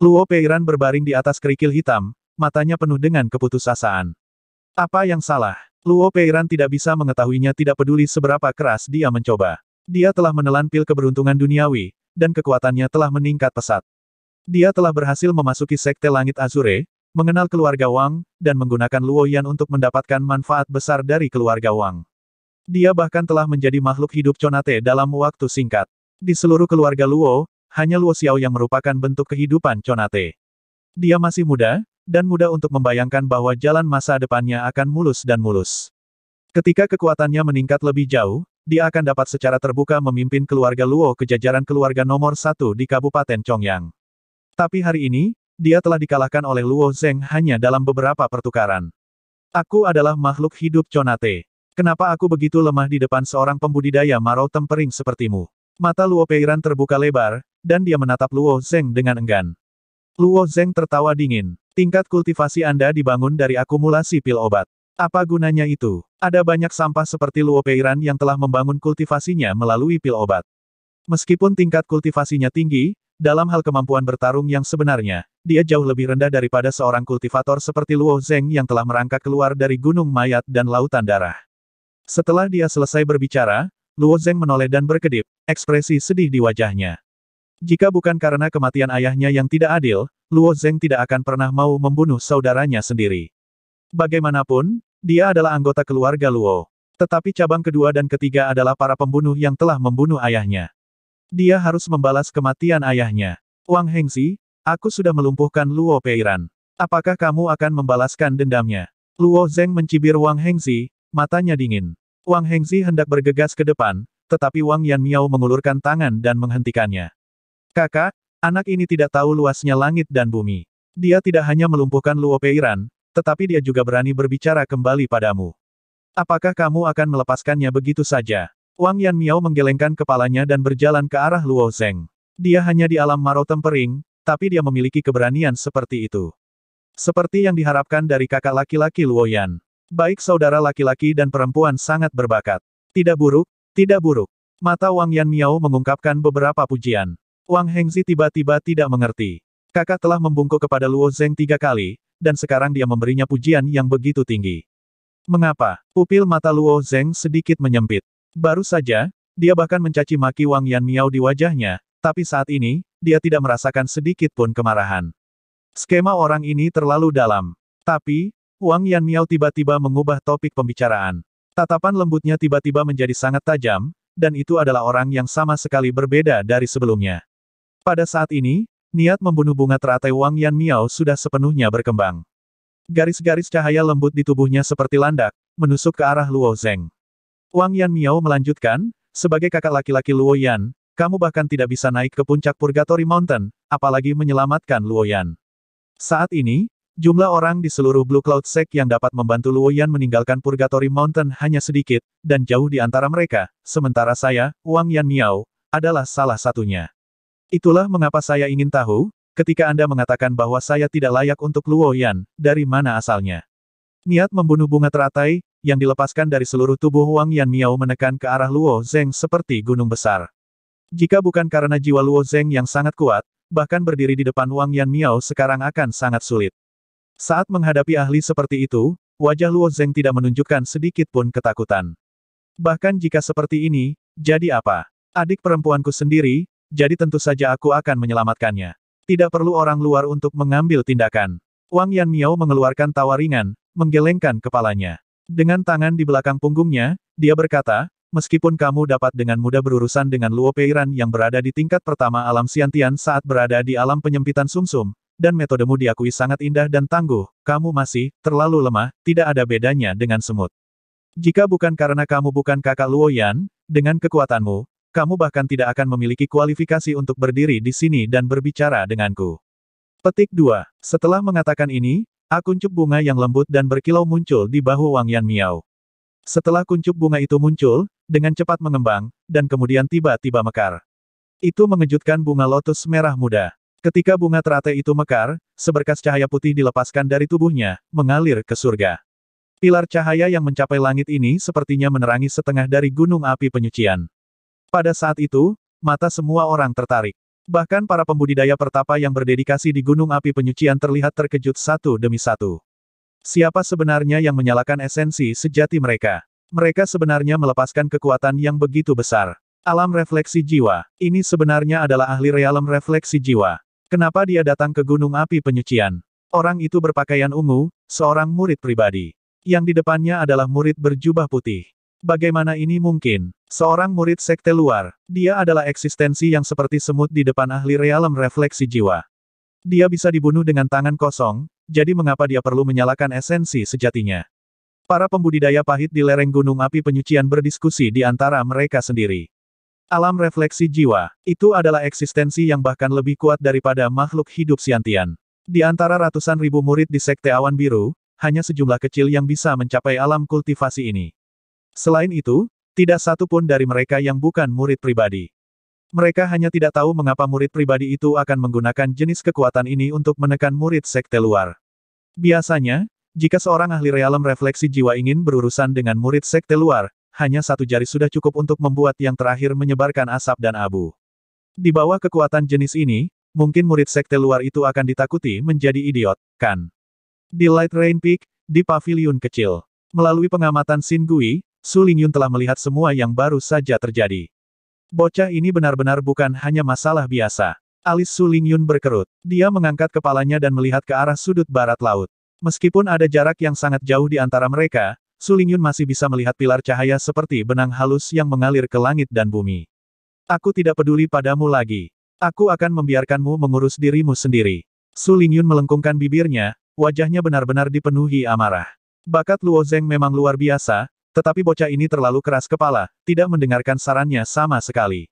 Luo Peiran berbaring di atas kerikil hitam, matanya penuh dengan keputusasaan. Apa yang salah? Luo Peiran tidak bisa mengetahuinya tidak peduli seberapa keras dia mencoba. Dia telah menelan pil keberuntungan duniawi, dan kekuatannya telah meningkat pesat. Dia telah berhasil memasuki Sekte Langit Azure, mengenal keluarga Wang, dan menggunakan Luo Yan untuk mendapatkan manfaat besar dari keluarga Wang. Dia bahkan telah menjadi makhluk hidup Conate dalam waktu singkat. Di seluruh keluarga Luo, hanya Luo Xiao yang merupakan bentuk kehidupan Conate. Dia masih muda, dan mudah untuk membayangkan bahwa jalan masa depannya akan mulus dan mulus. Ketika kekuatannya meningkat lebih jauh, dia akan dapat secara terbuka memimpin keluarga Luo ke jajaran keluarga nomor satu di Kabupaten Chongyang. Tapi hari ini, dia telah dikalahkan oleh Luo Zheng hanya dalam beberapa pertukaran. Aku adalah makhluk hidup Conate. Kenapa aku begitu lemah di depan seorang pembudidaya marau tempering sepertimu? Mata Luo Peiran terbuka lebar, dan dia menatap Luo Zeng dengan enggan. Luo Zeng tertawa dingin. Tingkat kultivasi Anda dibangun dari akumulasi pil obat. Apa gunanya itu? Ada banyak sampah seperti Luo Peiran yang telah membangun kultivasinya melalui pil obat. Meskipun tingkat kultivasinya tinggi, dalam hal kemampuan bertarung yang sebenarnya, dia jauh lebih rendah daripada seorang kultivator seperti Luo Zeng yang telah merangkak keluar dari gunung mayat dan lautan darah. Setelah dia selesai berbicara, Luo Zeng menoleh dan berkedip, ekspresi sedih di wajahnya. Jika bukan karena kematian ayahnya yang tidak adil, Luo Zeng tidak akan pernah mau membunuh saudaranya sendiri. Bagaimanapun, dia adalah anggota keluarga Luo. Tetapi cabang kedua dan ketiga adalah para pembunuh yang telah membunuh ayahnya. Dia harus membalas kematian ayahnya. Wang Hengsi, aku sudah melumpuhkan Luo Peiran. Apakah kamu akan membalaskan dendamnya? Luo Zeng mencibir Wang Hengsi, matanya dingin. Wang Hengsi hendak bergegas ke depan, tetapi Wang Yan Miao mengulurkan tangan dan menghentikannya. Kakak, anak ini tidak tahu luasnya langit dan bumi. Dia tidak hanya melumpuhkan Luo Peiran, tetapi dia juga berani berbicara kembali padamu. Apakah kamu akan melepaskannya begitu saja? Wang Yan Miao menggelengkan kepalanya dan berjalan ke arah Luo Zeng. Dia hanya di alam Maro Tempering, tapi dia memiliki keberanian seperti itu. Seperti yang diharapkan dari kakak laki-laki Luo Yan. Baik saudara laki-laki dan perempuan sangat berbakat. Tidak buruk, tidak buruk. Mata Wang Yan Miao mengungkapkan beberapa pujian. Wang Hengzi tiba-tiba tidak mengerti. Kakak telah membungkuk kepada Luo Zeng tiga kali, dan sekarang dia memberinya pujian yang begitu tinggi. Mengapa? Pupil mata Luo Zeng sedikit menyempit. Baru saja, dia bahkan mencaci maki Wang Yan Miao di wajahnya, tapi saat ini, dia tidak merasakan sedikit pun kemarahan. Skema orang ini terlalu dalam. Tapi, Wang Yan Miao tiba-tiba mengubah topik pembicaraan. Tatapan lembutnya tiba-tiba menjadi sangat tajam, dan itu adalah orang yang sama sekali berbeda dari sebelumnya. Pada saat ini, niat membunuh bunga teratai Wang Yan Miao sudah sepenuhnya berkembang. Garis-garis cahaya lembut di tubuhnya seperti landak, menusuk ke arah Luo Zeng. Wang Yan Miao melanjutkan, sebagai kakak laki-laki Luo Yan, kamu bahkan tidak bisa naik ke puncak Purgatory Mountain, apalagi menyelamatkan Luo Yan. Saat ini, jumlah orang di seluruh Blue Cloud Sect yang dapat membantu Luo Yan meninggalkan Purgatory Mountain hanya sedikit, dan jauh di antara mereka, sementara saya, Wang Yan Miao, adalah salah satunya. Itulah mengapa saya ingin tahu, ketika Anda mengatakan bahwa saya tidak layak untuk Luo Yan, dari mana asalnya. Niat membunuh bunga teratai, yang dilepaskan dari seluruh tubuh Wang Yan Miao menekan ke arah Luo Zeng seperti gunung besar. Jika bukan karena jiwa Luo Zeng yang sangat kuat, bahkan berdiri di depan Wang Yan Miao sekarang akan sangat sulit. Saat menghadapi ahli seperti itu, wajah Luo Zeng tidak menunjukkan sedikit pun ketakutan. Bahkan jika seperti ini, jadi apa? Adik perempuanku sendiri, jadi tentu saja aku akan menyelamatkannya. Tidak perlu orang luar untuk mengambil tindakan. Wang Yan Miao mengeluarkan tawa ringan, menggelengkan kepalanya. Dengan tangan di belakang punggungnya, dia berkata, meskipun kamu dapat dengan mudah berurusan dengan Luo Peiran yang berada di tingkat pertama alam Siantian saat berada di alam penyempitan sumsum, -sum, dan metodemu diakui sangat indah dan tangguh, kamu masih terlalu lemah, tidak ada bedanya dengan semut. Jika bukan karena kamu bukan kakak Luo Yan, dengan kekuatanmu, kamu bahkan tidak akan memiliki kualifikasi untuk berdiri di sini dan berbicara denganku. Petik 2. Setelah mengatakan ini, A kuncup bunga yang lembut dan berkilau muncul di bahu Wang Yan Miao. Setelah kuncup bunga itu muncul, dengan cepat mengembang, dan kemudian tiba-tiba mekar. Itu mengejutkan bunga lotus merah muda. Ketika bunga teratai itu mekar, seberkas cahaya putih dilepaskan dari tubuhnya, mengalir ke surga. Pilar cahaya yang mencapai langit ini sepertinya menerangi setengah dari gunung api penyucian. Pada saat itu, mata semua orang tertarik. Bahkan para pembudidaya pertapa yang berdedikasi di Gunung Api Penyucian terlihat terkejut satu demi satu. Siapa sebenarnya yang menyalakan esensi sejati mereka? Mereka sebenarnya melepaskan kekuatan yang begitu besar. Alam refleksi jiwa. Ini sebenarnya adalah ahli realem refleksi jiwa. Kenapa dia datang ke Gunung Api Penyucian? Orang itu berpakaian ungu, seorang murid pribadi. Yang di depannya adalah murid berjubah putih. Bagaimana ini mungkin? Seorang murid sekte luar, dia adalah eksistensi yang seperti semut di depan ahli realem refleksi jiwa. Dia bisa dibunuh dengan tangan kosong, jadi mengapa dia perlu menyalakan esensi sejatinya? Para pembudidaya pahit di lereng Gunung Api Penyucian berdiskusi di antara mereka sendiri. Alam refleksi jiwa, itu adalah eksistensi yang bahkan lebih kuat daripada makhluk hidup siantian. Di antara ratusan ribu murid di Sekte Awan Biru, hanya sejumlah kecil yang bisa mencapai alam kultivasi ini. Selain itu, tidak satu pun dari mereka yang bukan murid pribadi. Mereka hanya tidak tahu mengapa murid pribadi itu akan menggunakan jenis kekuatan ini untuk menekan murid sekte luar. Biasanya, jika seorang ahli realem refleksi jiwa ingin berurusan dengan murid sekte luar, hanya satu jari sudah cukup untuk membuat yang terakhir menyebarkan asap dan abu. Di bawah kekuatan jenis ini, mungkin murid sekte luar itu akan ditakuti menjadi idiot, kan? Di Light Rain Peak, di Pavilion kecil. Melalui pengamatan Sin Gui, Su Lingyun telah melihat semua yang baru saja terjadi. Bocah ini benar-benar bukan hanya masalah biasa. Alis Su Lingyun berkerut. Dia mengangkat kepalanya dan melihat ke arah sudut barat laut. Meskipun ada jarak yang sangat jauh di antara mereka, Su Lingyun masih bisa melihat pilar cahaya seperti benang halus yang mengalir ke langit dan bumi. Aku tidak peduli padamu lagi. Aku akan membiarkanmu mengurus dirimu sendiri. Su Lingyun melengkungkan bibirnya, wajahnya benar-benar dipenuhi amarah. Bakat Luo Zeng memang luar biasa, tetapi bocah ini terlalu keras kepala, tidak mendengarkan sarannya sama sekali.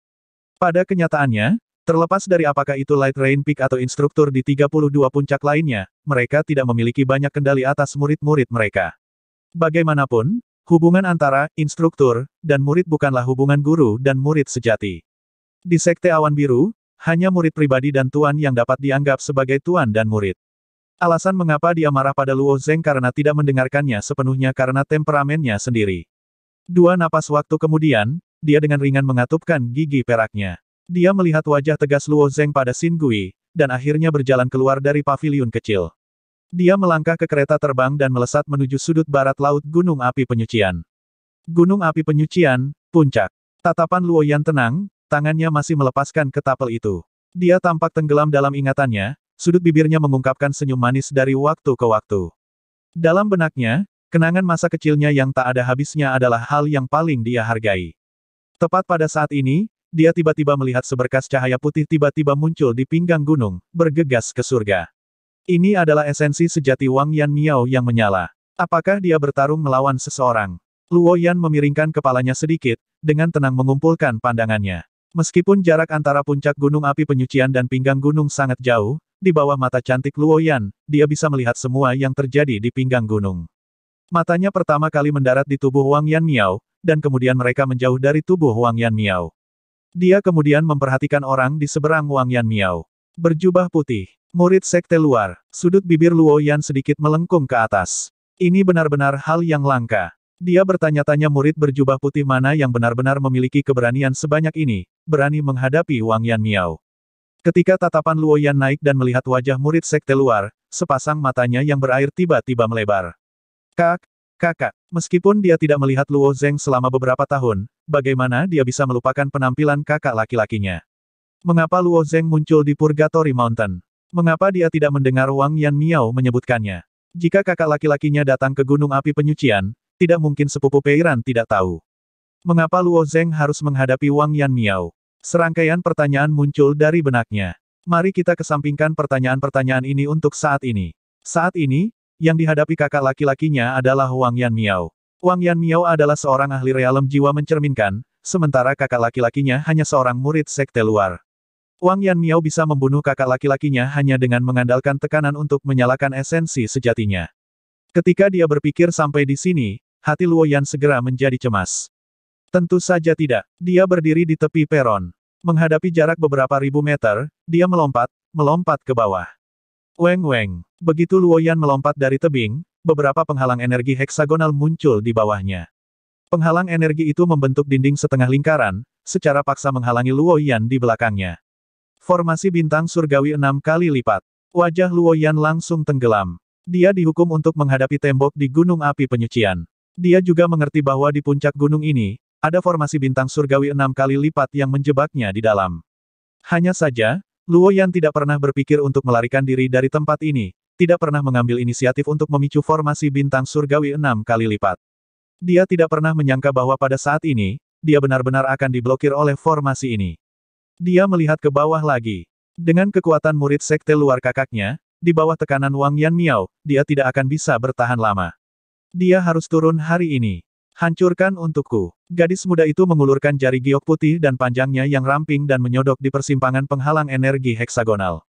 Pada kenyataannya, terlepas dari apakah itu Light Rain Peak atau instruktur di 32 puncak lainnya, mereka tidak memiliki banyak kendali atas murid-murid mereka. Bagaimanapun, hubungan antara instruktur dan murid bukanlah hubungan guru dan murid sejati. Di Sekte Awan Biru, hanya murid pribadi dan tuan yang dapat dianggap sebagai tuan dan murid. Alasan mengapa dia marah pada Luo Zeng karena tidak mendengarkannya sepenuhnya karena temperamennya sendiri. Dua napas waktu kemudian, dia dengan ringan mengatupkan gigi peraknya. Dia melihat wajah tegas Luo Zeng pada Xin Gui, dan akhirnya berjalan keluar dari paviliun kecil. Dia melangkah ke kereta terbang dan melesat menuju sudut barat laut Gunung Api Penyucian. Gunung Api Penyucian, Puncak. Tatapan Luo Yan tenang, tangannya masih melepaskan ketapel itu. Dia tampak tenggelam dalam ingatannya, Sudut bibirnya mengungkapkan senyum manis dari waktu ke waktu. Dalam benaknya, kenangan masa kecilnya yang tak ada habisnya adalah hal yang paling dia hargai. Tepat pada saat ini, dia tiba-tiba melihat seberkas cahaya putih tiba-tiba muncul di pinggang gunung, bergegas ke surga. Ini adalah esensi sejati Wang Yan Miao yang menyala. Apakah dia bertarung melawan seseorang? Luo Yan memiringkan kepalanya sedikit, dengan tenang mengumpulkan pandangannya. Meskipun jarak antara puncak gunung api penyucian dan pinggang gunung sangat jauh, di bawah mata cantik Luoyan, dia bisa melihat semua yang terjadi di pinggang gunung. Matanya pertama kali mendarat di tubuh Wang Yan Miao, dan kemudian mereka menjauh dari tubuh Wang Yan Miao. Dia kemudian memperhatikan orang di seberang Wang Yan Miao. Berjubah putih, murid sekte luar, sudut bibir Luo Yan sedikit melengkung ke atas. Ini benar-benar hal yang langka. Dia bertanya-tanya murid berjubah putih mana yang benar-benar memiliki keberanian sebanyak ini, berani menghadapi Wang Yan Miao. Ketika tatapan Luo Yan naik dan melihat wajah murid sekte luar, sepasang matanya yang berair tiba-tiba melebar. Kak, kakak, meskipun dia tidak melihat Luo Zeng selama beberapa tahun, bagaimana dia bisa melupakan penampilan kakak laki-lakinya? Mengapa Luo Zeng muncul di Purgatory Mountain? Mengapa dia tidak mendengar Wang Yan Miao menyebutkannya? Jika kakak laki-lakinya datang ke Gunung Api Penyucian, tidak mungkin sepupu Peiran tidak tahu. Mengapa Luo Zeng harus menghadapi Wang Yan Miao? Serangkaian pertanyaan muncul dari benaknya. Mari kita kesampingkan pertanyaan-pertanyaan ini untuk saat ini. Saat ini, yang dihadapi kakak laki-lakinya adalah Wang Yan Miao. Wang Yan Miao adalah seorang ahli realem jiwa mencerminkan, sementara kakak laki-lakinya hanya seorang murid sekte luar. Wang Yan Miao bisa membunuh kakak laki-lakinya hanya dengan mengandalkan tekanan untuk menyalakan esensi sejatinya. Ketika dia berpikir sampai di sini, hati Luo Yan segera menjadi cemas. Tentu saja tidak. Dia berdiri di tepi peron. Menghadapi jarak beberapa ribu meter, dia melompat, melompat ke bawah. Weng Weng. Begitu Luoyan melompat dari tebing, beberapa penghalang energi heksagonal muncul di bawahnya. Penghalang energi itu membentuk dinding setengah lingkaran, secara paksa menghalangi Luoyan di belakangnya. Formasi bintang surgawi enam kali lipat. Wajah Luoyan langsung tenggelam. Dia dihukum untuk menghadapi tembok di Gunung Api Penyucian. Dia juga mengerti bahwa di puncak gunung ini, ada formasi bintang surgawi enam kali lipat yang menjebaknya di dalam. Hanya saja, Luo Yan tidak pernah berpikir untuk melarikan diri dari tempat ini, tidak pernah mengambil inisiatif untuk memicu formasi bintang surgawi enam kali lipat. Dia tidak pernah menyangka bahwa pada saat ini, dia benar-benar akan diblokir oleh formasi ini. Dia melihat ke bawah lagi. Dengan kekuatan murid sekte luar kakaknya, di bawah tekanan Wang Yan Miao, dia tidak akan bisa bertahan lama. Dia harus turun hari ini. Hancurkan untukku. Gadis muda itu mengulurkan jari giok putih dan panjangnya yang ramping dan menyodok di persimpangan penghalang energi heksagonal.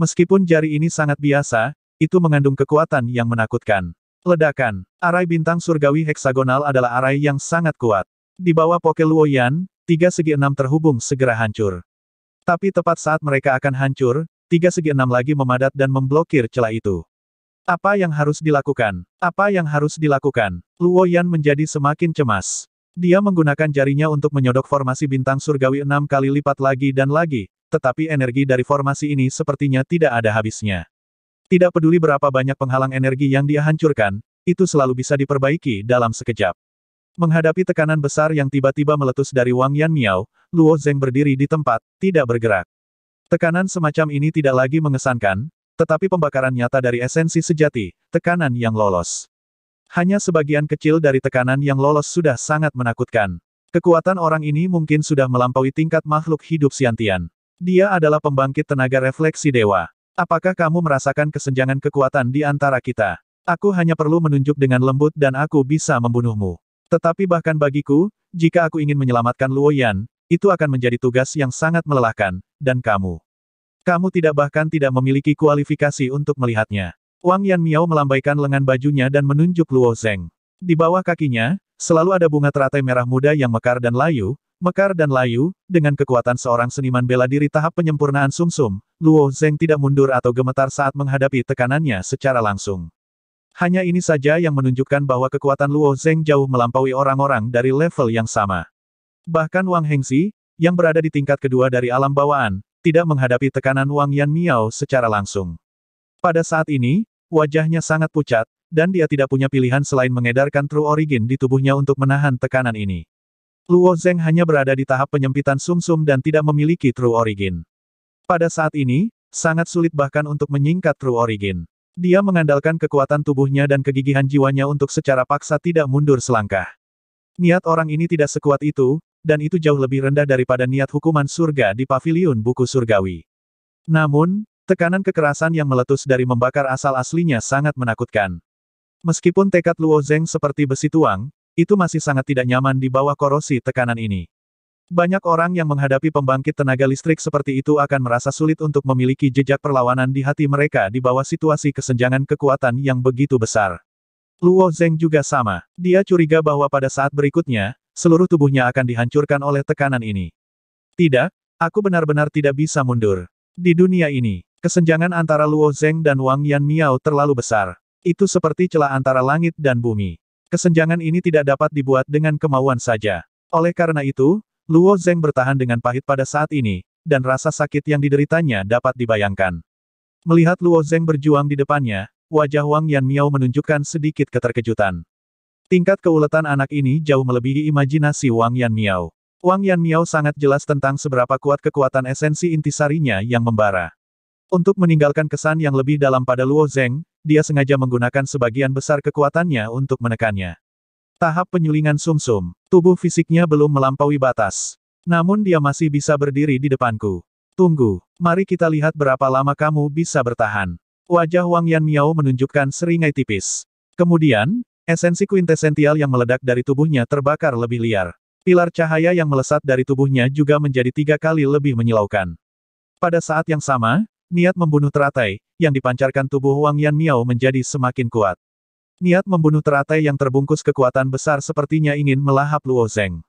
Meskipun jari ini sangat biasa, itu mengandung kekuatan yang menakutkan. Ledakan. Arai bintang surgawi heksagonal adalah arai yang sangat kuat. Di bawah Poke Luoyan, tiga segi enam terhubung segera hancur. Tapi tepat saat mereka akan hancur, tiga segi enam lagi memadat dan memblokir celah itu. Apa yang harus dilakukan? Apa yang harus dilakukan? Luo Yan menjadi semakin cemas. Dia menggunakan jarinya untuk menyodok formasi bintang surgawi enam kali lipat lagi dan lagi, tetapi energi dari formasi ini sepertinya tidak ada habisnya. Tidak peduli berapa banyak penghalang energi yang dia hancurkan, itu selalu bisa diperbaiki dalam sekejap. Menghadapi tekanan besar yang tiba-tiba meletus dari Wang Yan Miao, Luo Zeng berdiri di tempat, tidak bergerak. Tekanan semacam ini tidak lagi mengesankan, tetapi pembakaran nyata dari esensi sejati, tekanan yang lolos. Hanya sebagian kecil dari tekanan yang lolos sudah sangat menakutkan. Kekuatan orang ini mungkin sudah melampaui tingkat makhluk hidup Siantian. Dia adalah pembangkit tenaga refleksi dewa. Apakah kamu merasakan kesenjangan kekuatan di antara kita? Aku hanya perlu menunjuk dengan lembut dan aku bisa membunuhmu. Tetapi bahkan bagiku, jika aku ingin menyelamatkan Luoyan, itu akan menjadi tugas yang sangat melelahkan, dan kamu. Kamu tidak bahkan tidak memiliki kualifikasi untuk melihatnya. Wang Yan Miao melambaikan lengan bajunya dan menunjuk Luo Zeng. Di bawah kakinya, selalu ada bunga teratai merah muda yang mekar dan layu, mekar dan layu, dengan kekuatan seorang seniman bela diri tahap penyempurnaan sumsum, -sum, Luo Zeng tidak mundur atau gemetar saat menghadapi tekanannya secara langsung. Hanya ini saja yang menunjukkan bahwa kekuatan Luo Zeng jauh melampaui orang-orang dari level yang sama. Bahkan Wang Hengzi, yang berada di tingkat kedua dari alam bawaan, tidak menghadapi tekanan Wang Yan Miao secara langsung. Pada saat ini, wajahnya sangat pucat, dan dia tidak punya pilihan selain mengedarkan True Origin di tubuhnya untuk menahan tekanan ini. Luo Zeng hanya berada di tahap penyempitan sumsum -sum dan tidak memiliki True Origin. Pada saat ini, sangat sulit bahkan untuk menyingkat True Origin. Dia mengandalkan kekuatan tubuhnya dan kegigihan jiwanya untuk secara paksa tidak mundur selangkah. Niat orang ini tidak sekuat itu, dan itu jauh lebih rendah daripada niat hukuman surga di paviliun buku surgawi. Namun, tekanan kekerasan yang meletus dari membakar asal aslinya sangat menakutkan. Meskipun tekad Luo Zeng seperti besi tuang, itu masih sangat tidak nyaman di bawah korosi tekanan ini. Banyak orang yang menghadapi pembangkit tenaga listrik seperti itu akan merasa sulit untuk memiliki jejak perlawanan di hati mereka di bawah situasi kesenjangan kekuatan yang begitu besar. Luo Zeng juga sama. Dia curiga bahwa pada saat berikutnya, seluruh tubuhnya akan dihancurkan oleh tekanan ini. Tidak, aku benar-benar tidak bisa mundur. Di dunia ini, kesenjangan antara Luo Zeng dan Wang Yan Miao terlalu besar. Itu seperti celah antara langit dan bumi. Kesenjangan ini tidak dapat dibuat dengan kemauan saja. Oleh karena itu, Luo Zeng bertahan dengan pahit pada saat ini, dan rasa sakit yang dideritanya dapat dibayangkan. Melihat Luo Zeng berjuang di depannya, wajah Wang Yan Miao menunjukkan sedikit keterkejutan. Tingkat keuletan anak ini jauh melebihi imajinasi Wang Yan Miao. Wang Yan Miao sangat jelas tentang seberapa kuat kekuatan esensi intisarinya yang membara. Untuk meninggalkan kesan yang lebih dalam pada Luo Zeng, dia sengaja menggunakan sebagian besar kekuatannya untuk menekannya. Tahap penyulingan sumsum, -sum, tubuh fisiknya belum melampaui batas. Namun dia masih bisa berdiri di depanku. Tunggu, mari kita lihat berapa lama kamu bisa bertahan. Wajah Wang Yan Miao menunjukkan seringai tipis. Kemudian, Esensi kuintesential yang meledak dari tubuhnya terbakar lebih liar. Pilar cahaya yang melesat dari tubuhnya juga menjadi tiga kali lebih menyilaukan. Pada saat yang sama, niat membunuh teratai, yang dipancarkan tubuh Wang Yan Miao menjadi semakin kuat. Niat membunuh teratai yang terbungkus kekuatan besar sepertinya ingin melahap Luo Zeng.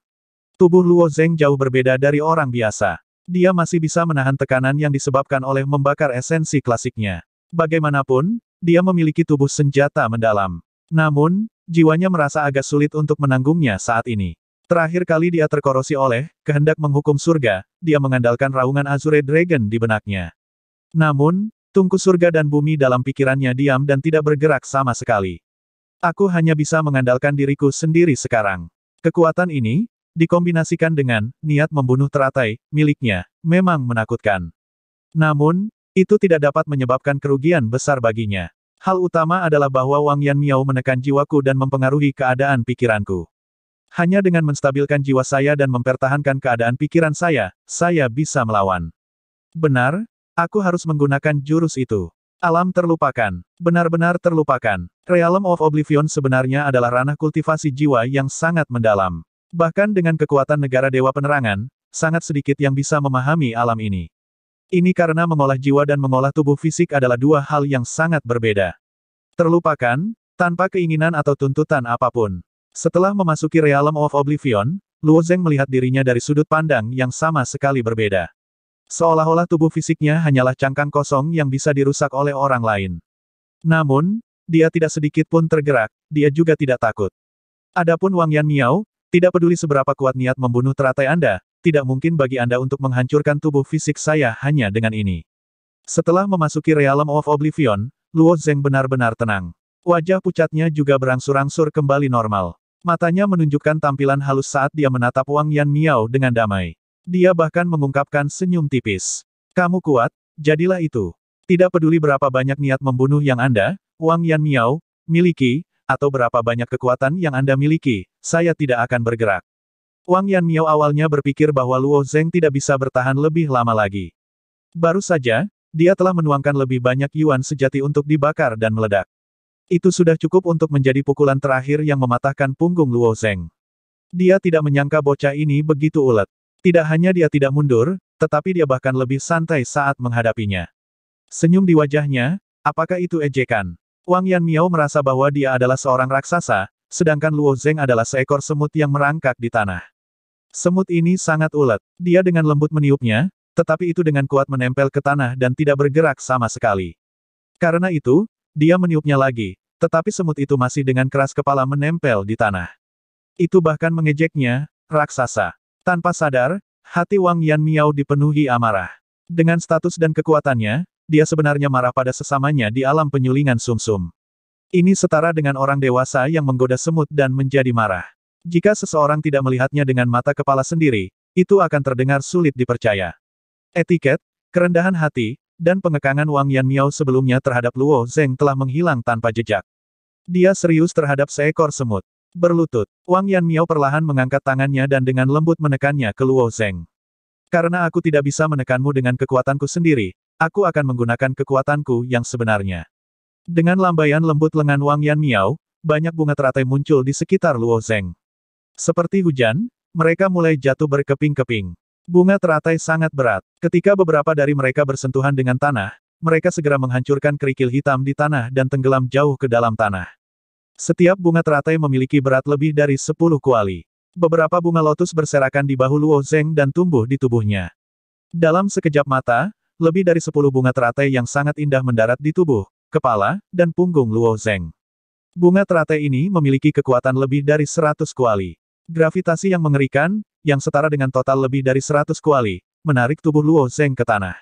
Tubuh Luo Zeng jauh berbeda dari orang biasa. Dia masih bisa menahan tekanan yang disebabkan oleh membakar esensi klasiknya. Bagaimanapun, dia memiliki tubuh senjata mendalam. Namun, jiwanya merasa agak sulit untuk menanggungnya saat ini. Terakhir kali dia terkorosi oleh, kehendak menghukum surga, dia mengandalkan raungan Azure Dragon di benaknya. Namun, tungku surga dan bumi dalam pikirannya diam dan tidak bergerak sama sekali. Aku hanya bisa mengandalkan diriku sendiri sekarang. Kekuatan ini, dikombinasikan dengan niat membunuh teratai miliknya, memang menakutkan. Namun, itu tidak dapat menyebabkan kerugian besar baginya. Hal utama adalah bahwa Wang Yan Miao menekan jiwaku dan mempengaruhi keadaan pikiranku. Hanya dengan menstabilkan jiwa saya dan mempertahankan keadaan pikiran saya, saya bisa melawan. Benar, aku harus menggunakan jurus itu. Alam terlupakan. Benar-benar terlupakan. Realm of Oblivion sebenarnya adalah ranah kultivasi jiwa yang sangat mendalam. Bahkan dengan kekuatan negara Dewa Penerangan, sangat sedikit yang bisa memahami alam ini. Ini karena mengolah jiwa dan mengolah tubuh fisik adalah dua hal yang sangat berbeda. Terlupakan, tanpa keinginan atau tuntutan apapun. Setelah memasuki Realm of Oblivion, Luo Zeng melihat dirinya dari sudut pandang yang sama sekali berbeda. Seolah-olah tubuh fisiknya hanyalah cangkang kosong yang bisa dirusak oleh orang lain. Namun, dia tidak sedikit pun tergerak, dia juga tidak takut. Adapun Wang Yan Miao, tidak peduli seberapa kuat niat membunuh teratai Anda, tidak mungkin bagi Anda untuk menghancurkan tubuh fisik saya hanya dengan ini. Setelah memasuki Realm of Oblivion, Luo Zeng benar-benar tenang. Wajah pucatnya juga berangsur-angsur kembali normal. Matanya menunjukkan tampilan halus saat dia menatap Wang Yan Miao dengan damai. Dia bahkan mengungkapkan senyum tipis. Kamu kuat, jadilah itu. Tidak peduli berapa banyak niat membunuh yang Anda, Wang Yan Miao, miliki, atau berapa banyak kekuatan yang Anda miliki, saya tidak akan bergerak. Wang Yan Miao awalnya berpikir bahwa Luo Zeng tidak bisa bertahan lebih lama lagi. Baru saja, dia telah menuangkan lebih banyak yuan sejati untuk dibakar dan meledak. Itu sudah cukup untuk menjadi pukulan terakhir yang mematahkan punggung Luo Zeng. Dia tidak menyangka bocah ini begitu ulet. Tidak hanya dia tidak mundur, tetapi dia bahkan lebih santai saat menghadapinya. Senyum di wajahnya, apakah itu ejekan? Wang Yan Miao merasa bahwa dia adalah seorang raksasa, sedangkan Luo Zeng adalah seekor semut yang merangkak di tanah. Semut ini sangat ulet. Dia dengan lembut meniupnya, tetapi itu dengan kuat menempel ke tanah dan tidak bergerak sama sekali. Karena itu, dia meniupnya lagi, tetapi semut itu masih dengan keras kepala menempel di tanah. Itu bahkan mengejeknya, raksasa. Tanpa sadar, hati Wang Yan Miao dipenuhi amarah. Dengan status dan kekuatannya, dia sebenarnya marah pada sesamanya di alam penyulingan sumsum. -sum. Ini setara dengan orang dewasa yang menggoda semut dan menjadi marah. Jika seseorang tidak melihatnya dengan mata kepala sendiri, itu akan terdengar sulit dipercaya. Etiket, kerendahan hati, dan pengekangan Wang Yan Miao sebelumnya terhadap Luo Zeng telah menghilang tanpa jejak. Dia serius terhadap seekor semut. Berlutut, Wang Yan Miao perlahan mengangkat tangannya dan dengan lembut menekannya ke Luo Zeng. Karena aku tidak bisa menekanmu dengan kekuatanku sendiri, aku akan menggunakan kekuatanku yang sebenarnya. Dengan lambaian lembut lengan Wang Yan Miao, banyak bunga teratai muncul di sekitar Luo Zeng. Seperti hujan, mereka mulai jatuh berkeping-keping. Bunga teratai sangat berat. Ketika beberapa dari mereka bersentuhan dengan tanah, mereka segera menghancurkan kerikil hitam di tanah dan tenggelam jauh ke dalam tanah. Setiap bunga teratai memiliki berat lebih dari 10 kuali. Beberapa bunga lotus berserakan di bahu Luo Zeng dan tumbuh di tubuhnya. Dalam sekejap mata, lebih dari 10 bunga teratai yang sangat indah mendarat di tubuh, kepala, dan punggung Luo Zeng. Bunga teratai ini memiliki kekuatan lebih dari 100 kuali. Gravitasi yang mengerikan, yang setara dengan total lebih dari 100 kuali, menarik tubuh Luo Zeng ke tanah.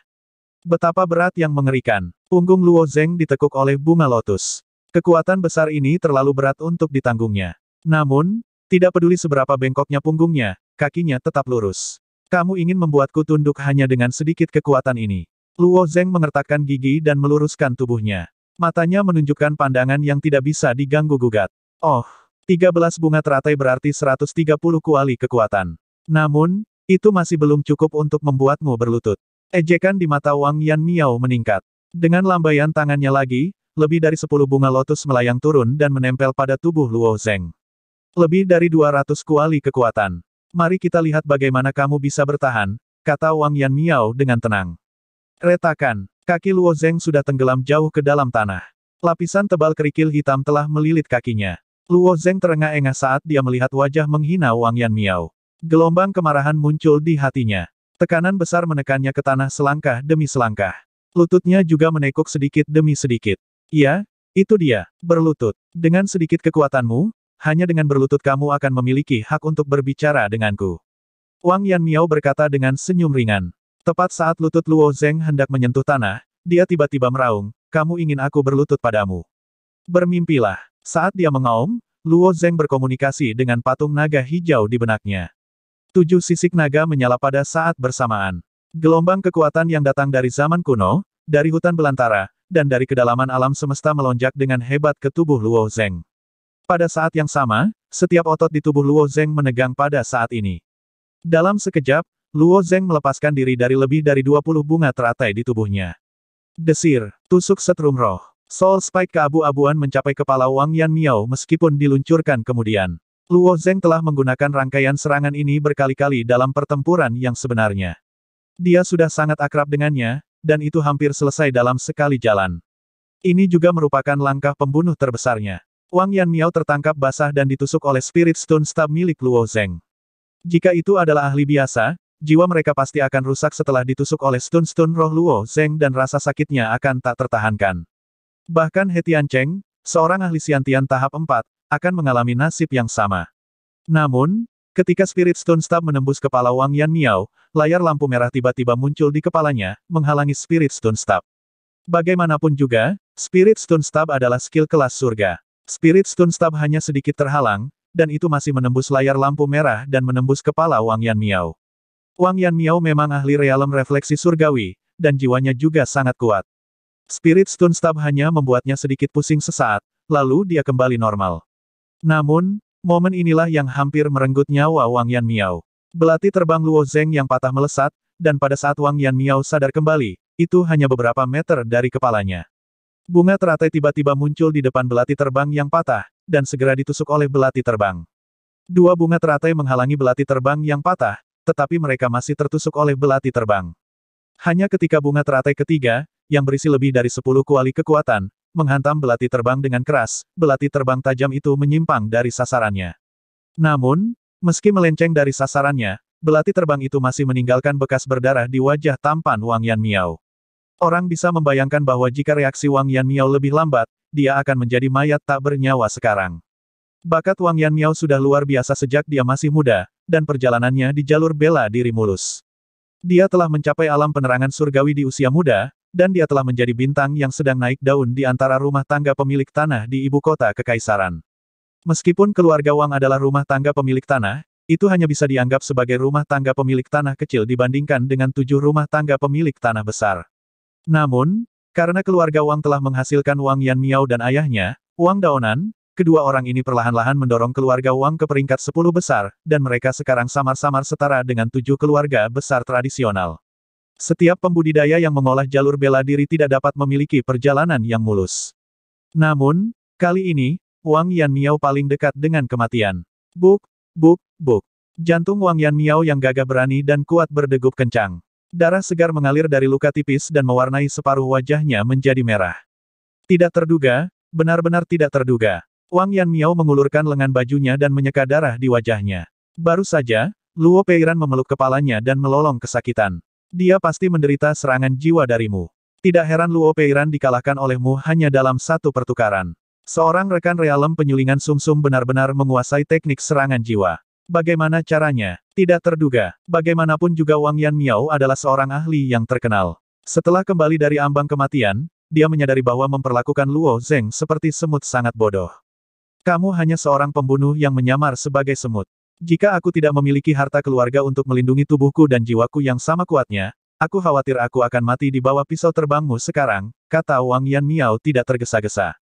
Betapa berat yang mengerikan. Punggung Luo Zeng ditekuk oleh bunga lotus. Kekuatan besar ini terlalu berat untuk ditanggungnya. Namun, tidak peduli seberapa bengkoknya punggungnya, kakinya tetap lurus. Kamu ingin membuatku tunduk hanya dengan sedikit kekuatan ini. Luo Zeng mengertakkan gigi dan meluruskan tubuhnya. Matanya menunjukkan pandangan yang tidak bisa diganggu-gugat. Oh, 13 bunga teratai berarti 130 kuali kekuatan. Namun, itu masih belum cukup untuk membuatmu berlutut. Ejekan di mata Wang Yan Miao meningkat. Dengan lambaian tangannya lagi, lebih dari 10 bunga lotus melayang turun dan menempel pada tubuh Luo Zeng. Lebih dari 200 kuali kekuatan. Mari kita lihat bagaimana kamu bisa bertahan, kata Wang Yan Miao dengan tenang. Retakan, kaki Luo Zeng sudah tenggelam jauh ke dalam tanah. Lapisan tebal kerikil hitam telah melilit kakinya. Luo Zeng terengah-engah saat dia melihat wajah menghina Wang Yan Miao. Gelombang kemarahan muncul di hatinya. Tekanan besar menekannya ke tanah selangkah demi selangkah. Lututnya juga menekuk sedikit demi sedikit. Ya, itu dia, berlutut. Dengan sedikit kekuatanmu, hanya dengan berlutut kamu akan memiliki hak untuk berbicara denganku. Wang Yan Miao berkata dengan senyum ringan. Tepat saat lutut Luo Zeng hendak menyentuh tanah, dia tiba-tiba meraung, kamu ingin aku berlutut padamu. Bermimpilah. Saat dia mengaum, Luo Zeng berkomunikasi dengan patung naga hijau di benaknya. Tujuh sisik naga menyala pada saat bersamaan. Gelombang kekuatan yang datang dari zaman kuno, dari hutan belantara, dan dari kedalaman alam semesta melonjak dengan hebat ke tubuh Luo Zeng. Pada saat yang sama, setiap otot di tubuh Luo Zeng menegang pada saat ini. Dalam sekejap, Luo Zeng melepaskan diri dari lebih dari 20 bunga teratai di tubuhnya. Desir, tusuk setrum roh. Soul Spike keabu-abuan mencapai kepala Wang Yan Miao meskipun diluncurkan kemudian. Luo Zeng telah menggunakan rangkaian serangan ini berkali-kali dalam pertempuran yang sebenarnya. Dia sudah sangat akrab dengannya, dan itu hampir selesai dalam sekali jalan. Ini juga merupakan langkah pembunuh terbesarnya. Wang Yan Miao tertangkap basah dan ditusuk oleh Spirit Stone Stab milik Luo Zeng. Jika itu adalah ahli biasa, jiwa mereka pasti akan rusak setelah ditusuk oleh Stone Stone Roh Luo Zeng dan rasa sakitnya akan tak tertahankan. Bahkan Hetian Cheng, seorang ahli siantian tahap 4, akan mengalami nasib yang sama. Namun, ketika Spirit Stone Stab menembus kepala Wang Yan Miao, layar lampu merah tiba-tiba muncul di kepalanya, menghalangi Spirit Stone Stab. Bagaimanapun juga, Spirit Stone Stab adalah skill kelas surga. Spirit Stone Stab hanya sedikit terhalang, dan itu masih menembus layar lampu merah dan menembus kepala Wang Yan Miao. Wang Yan Miao memang ahli realem refleksi surgawi, dan jiwanya juga sangat kuat. Spirit Stone Stab hanya membuatnya sedikit pusing sesaat, lalu dia kembali normal. Namun, momen inilah yang hampir merenggut nyawa Wang Yan Miao. Belati terbang Luo Zeng yang patah melesat, dan pada saat Wang Yan Miao sadar kembali, itu hanya beberapa meter dari kepalanya. Bunga teratai tiba-tiba muncul di depan belati terbang yang patah, dan segera ditusuk oleh belati terbang. Dua bunga teratai menghalangi belati terbang yang patah, tetapi mereka masih tertusuk oleh belati terbang. Hanya ketika bunga teratai ketiga, yang berisi lebih dari sepuluh kuali kekuatan, menghantam belati terbang dengan keras, belati terbang tajam itu menyimpang dari sasarannya. Namun, meski melenceng dari sasarannya, belati terbang itu masih meninggalkan bekas berdarah di wajah tampan Wang Yan Miao. Orang bisa membayangkan bahwa jika reaksi Wang Yan Miao lebih lambat, dia akan menjadi mayat tak bernyawa sekarang. Bakat Wang Yan Miao sudah luar biasa sejak dia masih muda, dan perjalanannya di jalur bela diri mulus. Dia telah mencapai alam penerangan surgawi di usia muda, dan dia telah menjadi bintang yang sedang naik daun di antara rumah tangga pemilik tanah di ibu kota kekaisaran. Meskipun keluarga Wang adalah rumah tangga pemilik tanah, itu hanya bisa dianggap sebagai rumah tangga pemilik tanah kecil dibandingkan dengan tujuh rumah tangga pemilik tanah besar. Namun, karena keluarga Wang telah menghasilkan Wang Yan Miao dan ayahnya, Wang Daonan, kedua orang ini perlahan-lahan mendorong keluarga Wang ke peringkat sepuluh besar, dan mereka sekarang samar-samar setara dengan tujuh keluarga besar tradisional. Setiap pembudidaya yang mengolah jalur bela diri tidak dapat memiliki perjalanan yang mulus. Namun, kali ini, Wang Yan Miao paling dekat dengan kematian. Buk, buk, buk. Jantung Wang Yan Miao yang gagah berani dan kuat berdegup kencang. Darah segar mengalir dari luka tipis dan mewarnai separuh wajahnya menjadi merah. Tidak terduga, benar-benar tidak terduga. Wang Yan Miao mengulurkan lengan bajunya dan menyeka darah di wajahnya. Baru saja, Luo Peiran memeluk kepalanya dan melolong kesakitan. Dia pasti menderita serangan jiwa darimu. Tidak heran Luo Peiran dikalahkan olehmu hanya dalam satu pertukaran. Seorang rekan realem penyulingan sumsum benar-benar menguasai teknik serangan jiwa. Bagaimana caranya? Tidak terduga. Bagaimanapun juga Wang Yan Miao adalah seorang ahli yang terkenal. Setelah kembali dari ambang kematian, dia menyadari bahwa memperlakukan Luo Zeng seperti semut sangat bodoh. Kamu hanya seorang pembunuh yang menyamar sebagai semut. Jika aku tidak memiliki harta keluarga untuk melindungi tubuhku dan jiwaku yang sama kuatnya, aku khawatir aku akan mati di bawah pisau terbangmu sekarang, kata Wang Yan Miao tidak tergesa-gesa.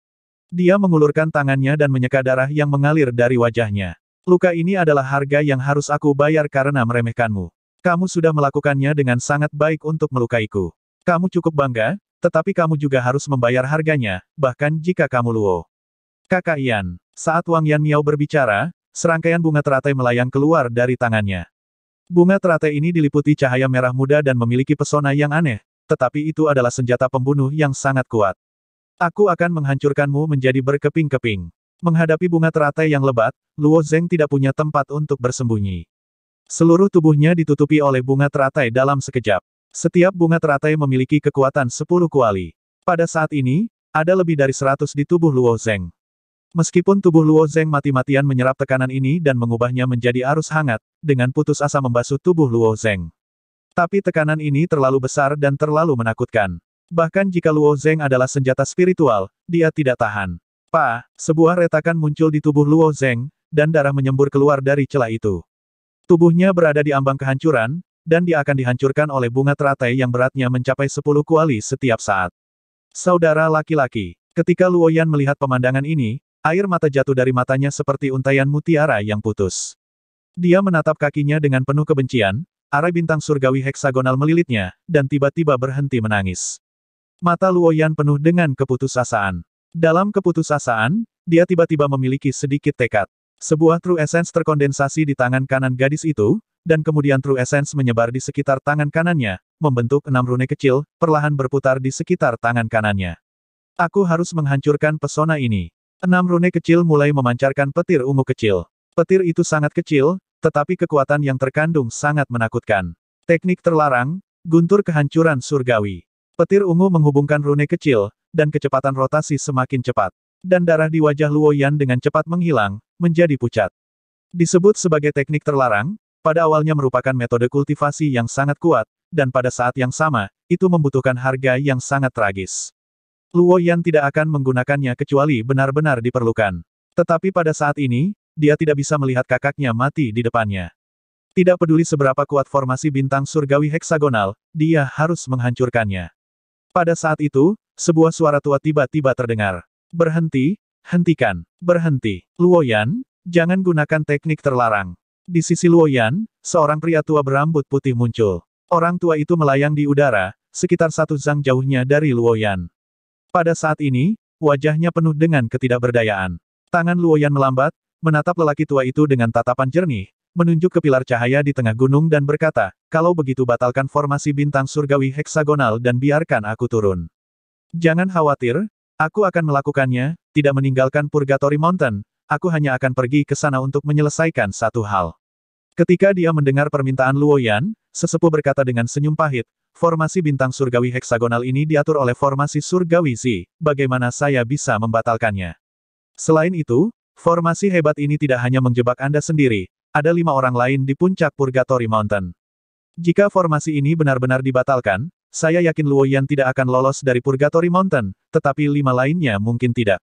Dia mengulurkan tangannya dan menyeka darah yang mengalir dari wajahnya. Luka ini adalah harga yang harus aku bayar karena meremehkanmu. Kamu sudah melakukannya dengan sangat baik untuk melukaiku. Kamu cukup bangga, tetapi kamu juga harus membayar harganya, bahkan jika kamu luo. Kakak Yan, saat Wang Yan Miao berbicara, Serangkaian bunga teratai melayang keluar dari tangannya. Bunga teratai ini diliputi cahaya merah muda dan memiliki pesona yang aneh, tetapi itu adalah senjata pembunuh yang sangat kuat. Aku akan menghancurkanmu menjadi berkeping-keping. Menghadapi bunga teratai yang lebat, Luo Zeng tidak punya tempat untuk bersembunyi. Seluruh tubuhnya ditutupi oleh bunga teratai dalam sekejap. Setiap bunga teratai memiliki kekuatan 10 kuali. Pada saat ini, ada lebih dari 100 di tubuh Luo Zeng. Meskipun tubuh Luo Zeng mati-matian menyerap tekanan ini dan mengubahnya menjadi arus hangat, dengan putus asa membasuh tubuh Luo Zeng. Tapi tekanan ini terlalu besar dan terlalu menakutkan. Bahkan jika Luo Zeng adalah senjata spiritual, dia tidak tahan. Pa, sebuah retakan muncul di tubuh Luo Zeng, dan darah menyembur keluar dari celah itu. Tubuhnya berada di ambang kehancuran, dan dia akan dihancurkan oleh bunga teratai yang beratnya mencapai 10 kuali setiap saat. Saudara laki-laki, ketika Luoyan melihat pemandangan ini, Air mata jatuh dari matanya seperti untaian mutiara yang putus. Dia menatap kakinya dengan penuh kebencian, arah bintang surgawi heksagonal melilitnya, dan tiba-tiba berhenti menangis. Mata Luoyan penuh dengan keputusasaan. Dalam keputusasaan, dia tiba-tiba memiliki sedikit tekad. Sebuah True Essence terkondensasi di tangan kanan gadis itu, dan kemudian True Essence menyebar di sekitar tangan kanannya, membentuk enam rune kecil, perlahan berputar di sekitar tangan kanannya. Aku harus menghancurkan pesona ini. Enam rune kecil mulai memancarkan petir ungu kecil. Petir itu sangat kecil, tetapi kekuatan yang terkandung sangat menakutkan. Teknik terlarang, guntur kehancuran surgawi. Petir ungu menghubungkan rune kecil, dan kecepatan rotasi semakin cepat. Dan darah di wajah Luo Yan dengan cepat menghilang, menjadi pucat. Disebut sebagai teknik terlarang, pada awalnya merupakan metode kultivasi yang sangat kuat, dan pada saat yang sama, itu membutuhkan harga yang sangat tragis. Luo Yan tidak akan menggunakannya kecuali benar-benar diperlukan. Tetapi pada saat ini, dia tidak bisa melihat kakaknya mati di depannya. Tidak peduli seberapa kuat formasi bintang surgawi heksagonal, dia harus menghancurkannya. Pada saat itu, sebuah suara tua tiba-tiba terdengar. Berhenti, hentikan, berhenti. Luo Yan, jangan gunakan teknik terlarang. Di sisi Luo Yan, seorang pria tua berambut putih muncul. Orang tua itu melayang di udara, sekitar satu zang jauhnya dari Luo Yan. Pada saat ini, wajahnya penuh dengan ketidakberdayaan. Tangan Luoyan melambat, menatap lelaki tua itu dengan tatapan jernih, menunjuk ke pilar cahaya di tengah gunung dan berkata, kalau begitu batalkan formasi bintang surgawi heksagonal dan biarkan aku turun. Jangan khawatir, aku akan melakukannya, tidak meninggalkan Purgatory Mountain, aku hanya akan pergi ke sana untuk menyelesaikan satu hal. Ketika dia mendengar permintaan Luoyan, sesepuh berkata dengan senyum pahit, Formasi bintang surgawi heksagonal ini diatur oleh formasi surgawi Z, bagaimana saya bisa membatalkannya? Selain itu, formasi hebat ini tidak hanya menjebak Anda sendiri, ada lima orang lain di puncak Purgatory Mountain. Jika formasi ini benar-benar dibatalkan, saya yakin Luo Yan tidak akan lolos dari Purgatory Mountain, tetapi lima lainnya mungkin tidak.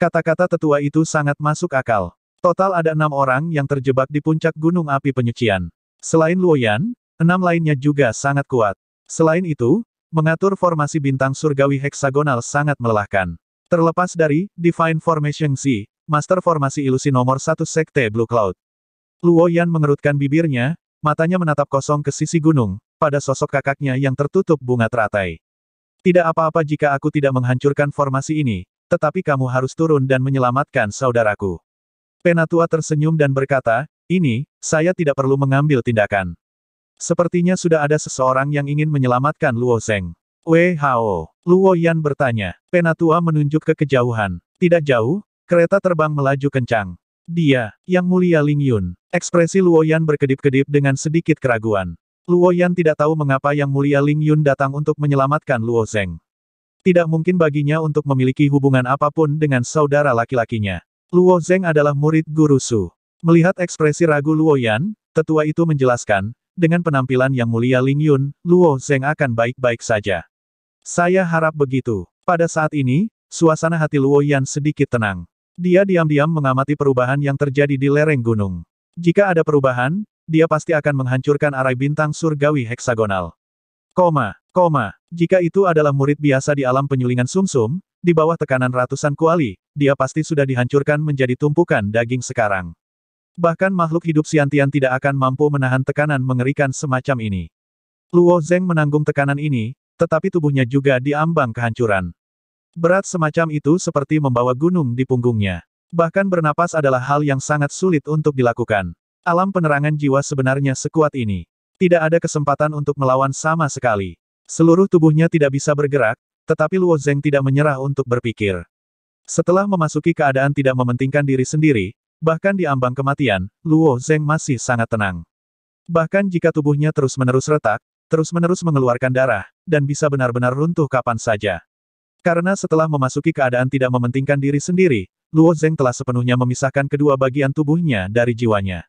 Kata-kata tetua itu sangat masuk akal. Total ada enam orang yang terjebak di puncak Gunung Api Penyucian. Selain Luo Yan, enam lainnya juga sangat kuat. Selain itu, mengatur formasi bintang surgawi heksagonal sangat melelahkan. Terlepas dari Divine Formation C, Master Formasi Ilusi nomor satu Sekte Blue Cloud. Luo Yan mengerutkan bibirnya, matanya menatap kosong ke sisi gunung, pada sosok kakaknya yang tertutup bunga teratai. Tidak apa-apa jika aku tidak menghancurkan formasi ini, tetapi kamu harus turun dan menyelamatkan saudaraku. Penatua tersenyum dan berkata, ini, saya tidak perlu mengambil tindakan. Sepertinya sudah ada seseorang yang ingin menyelamatkan Luo Zeng. Who. Luo Yan bertanya. Penatua menunjuk ke kejauhan. Tidak jauh, kereta terbang melaju kencang. Dia, Yang Mulia Ling Yun. Ekspresi Luo Yan berkedip-kedip dengan sedikit keraguan. Luo Yan tidak tahu mengapa Yang Mulia Ling Yun datang untuk menyelamatkan Luo Zeng. Tidak mungkin baginya untuk memiliki hubungan apapun dengan saudara laki-lakinya. Luo Zeng adalah murid guru Su. Melihat ekspresi ragu Luo Yan, tetua itu menjelaskan, dengan penampilan yang mulia Ling Yun, Luo Zeng akan baik-baik saja. Saya harap begitu. Pada saat ini, suasana hati Luo Yan sedikit tenang. Dia diam-diam mengamati perubahan yang terjadi di lereng gunung. Jika ada perubahan, dia pasti akan menghancurkan arai bintang surgawi heksagonal. Koma, koma, jika itu adalah murid biasa di alam penyulingan sumsum, -sum, di bawah tekanan ratusan kuali, dia pasti sudah dihancurkan menjadi tumpukan daging sekarang. Bahkan makhluk hidup siantian tidak akan mampu menahan tekanan mengerikan semacam ini. Luo Zeng menanggung tekanan ini, tetapi tubuhnya juga diambang kehancuran. Berat semacam itu seperti membawa gunung di punggungnya. Bahkan bernapas adalah hal yang sangat sulit untuk dilakukan. Alam penerangan jiwa sebenarnya sekuat ini. Tidak ada kesempatan untuk melawan sama sekali. Seluruh tubuhnya tidak bisa bergerak, tetapi Luo Zeng tidak menyerah untuk berpikir. Setelah memasuki keadaan tidak mementingkan diri sendiri, Bahkan di ambang kematian, Luo Zeng masih sangat tenang. Bahkan jika tubuhnya terus-menerus retak, terus-menerus mengeluarkan darah, dan bisa benar-benar runtuh kapan saja. Karena setelah memasuki keadaan tidak mementingkan diri sendiri, Luo Zeng telah sepenuhnya memisahkan kedua bagian tubuhnya dari jiwanya.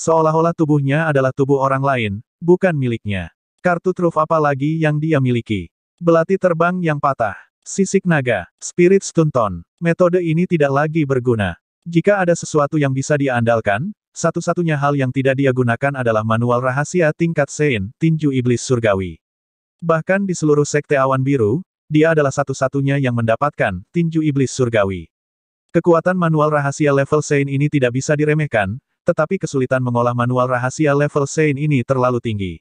Seolah-olah tubuhnya adalah tubuh orang lain, bukan miliknya. Kartu truf apa lagi yang dia miliki? Belati terbang yang patah, sisik naga, spirit stunton. Metode ini tidak lagi berguna. Jika ada sesuatu yang bisa diandalkan, satu-satunya hal yang tidak dia gunakan adalah manual rahasia tingkat Sein, tinju iblis surgawi. Bahkan di seluruh sekte awan biru, dia adalah satu-satunya yang mendapatkan tinju iblis surgawi. Kekuatan manual rahasia level Sein ini tidak bisa diremehkan, tetapi kesulitan mengolah manual rahasia level Sein ini terlalu tinggi.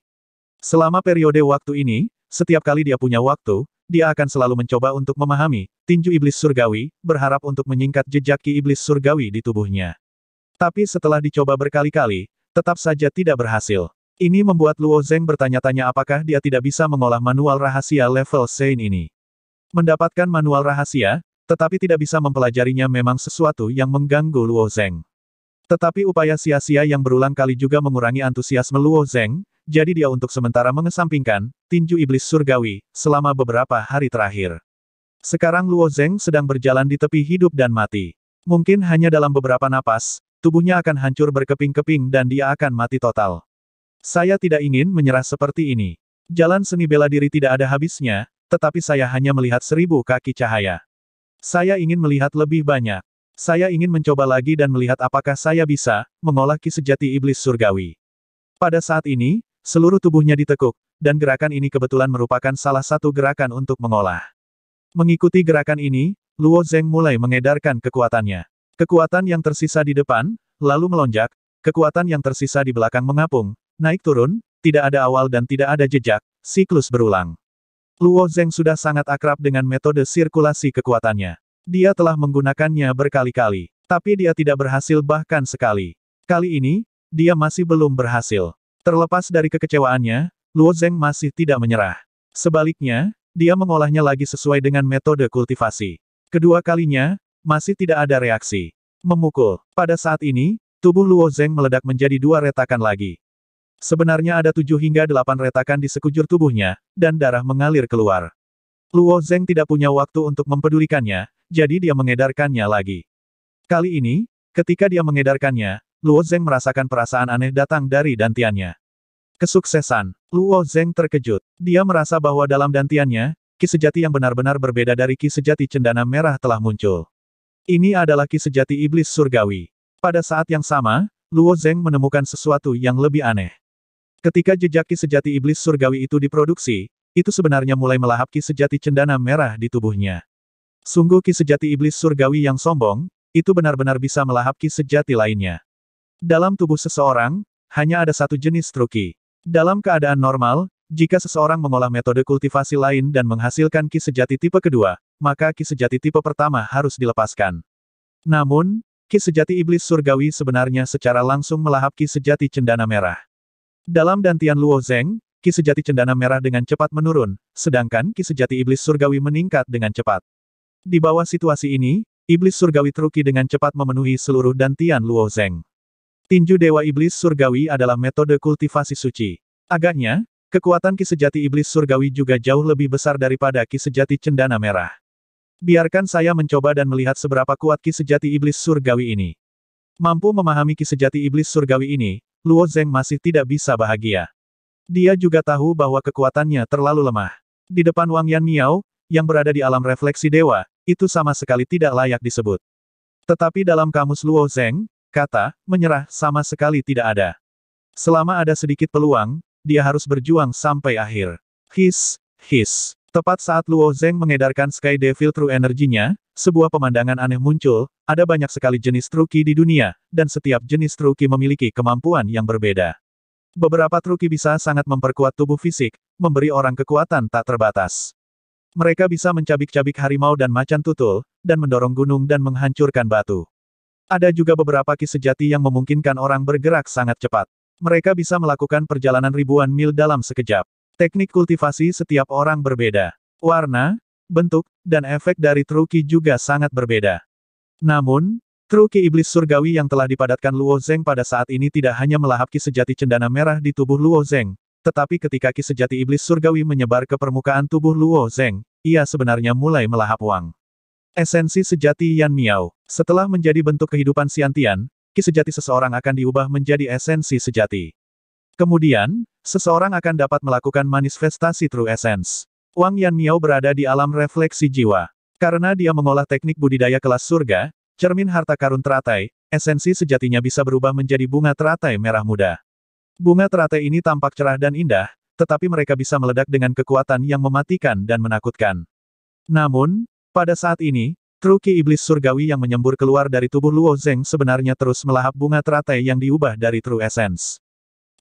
Selama periode waktu ini, setiap kali dia punya waktu, dia akan selalu mencoba untuk memahami, tinju iblis surgawi, berharap untuk menyingkat jejak ki iblis surgawi di tubuhnya. Tapi setelah dicoba berkali-kali, tetap saja tidak berhasil. Ini membuat Luo Zeng bertanya-tanya apakah dia tidak bisa mengolah manual rahasia level Sein ini. Mendapatkan manual rahasia, tetapi tidak bisa mempelajarinya memang sesuatu yang mengganggu Luo Zeng. Tetapi upaya sia-sia yang berulang kali juga mengurangi antusiasme Luo Zeng, jadi dia untuk sementara mengesampingkan tinju iblis surgawi selama beberapa hari terakhir. Sekarang Luo Zeng sedang berjalan di tepi hidup dan mati. Mungkin hanya dalam beberapa napas, tubuhnya akan hancur berkeping-keping dan dia akan mati total. Saya tidak ingin menyerah seperti ini. Jalan seni bela diri tidak ada habisnya, tetapi saya hanya melihat seribu kaki cahaya. Saya ingin melihat lebih banyak. Saya ingin mencoba lagi dan melihat apakah saya bisa mengolah ki sejati iblis surgawi. Pada saat ini, Seluruh tubuhnya ditekuk, dan gerakan ini kebetulan merupakan salah satu gerakan untuk mengolah. Mengikuti gerakan ini, Luo Zeng mulai mengedarkan kekuatannya. Kekuatan yang tersisa di depan, lalu melonjak, kekuatan yang tersisa di belakang mengapung, naik turun, tidak ada awal dan tidak ada jejak, siklus berulang. Luo Zeng sudah sangat akrab dengan metode sirkulasi kekuatannya. Dia telah menggunakannya berkali-kali, tapi dia tidak berhasil bahkan sekali. Kali ini, dia masih belum berhasil. Terlepas dari kekecewaannya, Luo Zeng masih tidak menyerah. Sebaliknya, dia mengolahnya lagi sesuai dengan metode kultivasi. Kedua kalinya, masih tidak ada reaksi. Memukul. Pada saat ini, tubuh Luo Zeng meledak menjadi dua retakan lagi. Sebenarnya ada tujuh hingga delapan retakan di sekujur tubuhnya, dan darah mengalir keluar. Luo Zeng tidak punya waktu untuk mempedulikannya, jadi dia mengedarkannya lagi. Kali ini, ketika dia mengedarkannya, Luo Zeng merasakan perasaan aneh datang dari dantiannya. Kesuksesan, Luo Zeng terkejut. Dia merasa bahwa dalam dantiannya, ki sejati yang benar-benar berbeda dari ki sejati cendana merah telah muncul. Ini adalah ki sejati iblis surgawi. Pada saat yang sama, Luo Zeng menemukan sesuatu yang lebih aneh. Ketika jejak ki sejati iblis surgawi itu diproduksi, itu sebenarnya mulai melahap ki sejati cendana merah di tubuhnya. Sungguh ki sejati iblis surgawi yang sombong, itu benar-benar bisa melahap ki sejati lainnya. Dalam tubuh seseorang, hanya ada satu jenis truki. Dalam keadaan normal, jika seseorang mengolah metode kultivasi lain dan menghasilkan ki sejati tipe kedua, maka ki sejati tipe pertama harus dilepaskan. Namun, ki sejati iblis surgawi sebenarnya secara langsung melahap ki sejati cendana merah. Dalam Dantian Luo Zeng, ki sejati cendana merah dengan cepat menurun, sedangkan ki sejati iblis surgawi meningkat dengan cepat. Di bawah situasi ini, iblis surgawi truki dengan cepat memenuhi seluruh Dantian Luo Zeng. Tinju Dewa Iblis Surgawi adalah metode kultivasi suci. Agaknya, kekuatan ki sejati Iblis Surgawi juga jauh lebih besar daripada ki sejati Cendana Merah. Biarkan saya mencoba dan melihat seberapa kuat ki sejati Iblis Surgawi ini. Mampu memahami ki sejati Iblis Surgawi ini, Luo Zeng masih tidak bisa bahagia. Dia juga tahu bahwa kekuatannya terlalu lemah. Di depan Wang Yan Miao, yang berada di alam refleksi dewa, itu sama sekali tidak layak disebut. Tetapi dalam kamus Luo Zeng, Kata, menyerah, sama sekali tidak ada. Selama ada sedikit peluang, dia harus berjuang sampai akhir. His, his. Tepat saat Luo Zeng mengedarkan Sky Devil True energinya, sebuah pemandangan aneh muncul, ada banyak sekali jenis truki di dunia, dan setiap jenis truki memiliki kemampuan yang berbeda. Beberapa truki bisa sangat memperkuat tubuh fisik, memberi orang kekuatan tak terbatas. Mereka bisa mencabik-cabik harimau dan macan tutul, dan mendorong gunung dan menghancurkan batu. Ada juga beberapa ki sejati yang memungkinkan orang bergerak sangat cepat. Mereka bisa melakukan perjalanan ribuan mil dalam sekejap. Teknik kultivasi setiap orang berbeda. Warna, bentuk, dan efek dari truki juga sangat berbeda. Namun, Truki iblis surgawi yang telah dipadatkan Luo Zeng pada saat ini tidak hanya melahap ki sejati cendana merah di tubuh Luo Zeng, tetapi ketika ki sejati iblis surgawi menyebar ke permukaan tubuh Luo Zeng, ia sebenarnya mulai melahap uang. Esensi sejati Yan Miao. Setelah menjadi bentuk kehidupan siantian, ki sejati seseorang akan diubah menjadi esensi sejati. Kemudian, seseorang akan dapat melakukan manifestasi true essence. Wang Yan Miao berada di alam refleksi jiwa. Karena dia mengolah teknik budidaya kelas surga, cermin harta karun teratai, esensi sejatinya bisa berubah menjadi bunga teratai merah muda. Bunga teratai ini tampak cerah dan indah, tetapi mereka bisa meledak dengan kekuatan yang mematikan dan menakutkan. Namun, pada saat ini, truki iblis surgawi yang menyembur keluar dari tubuh Luo Zeng sebenarnya terus melahap bunga teratai yang diubah dari True Essence.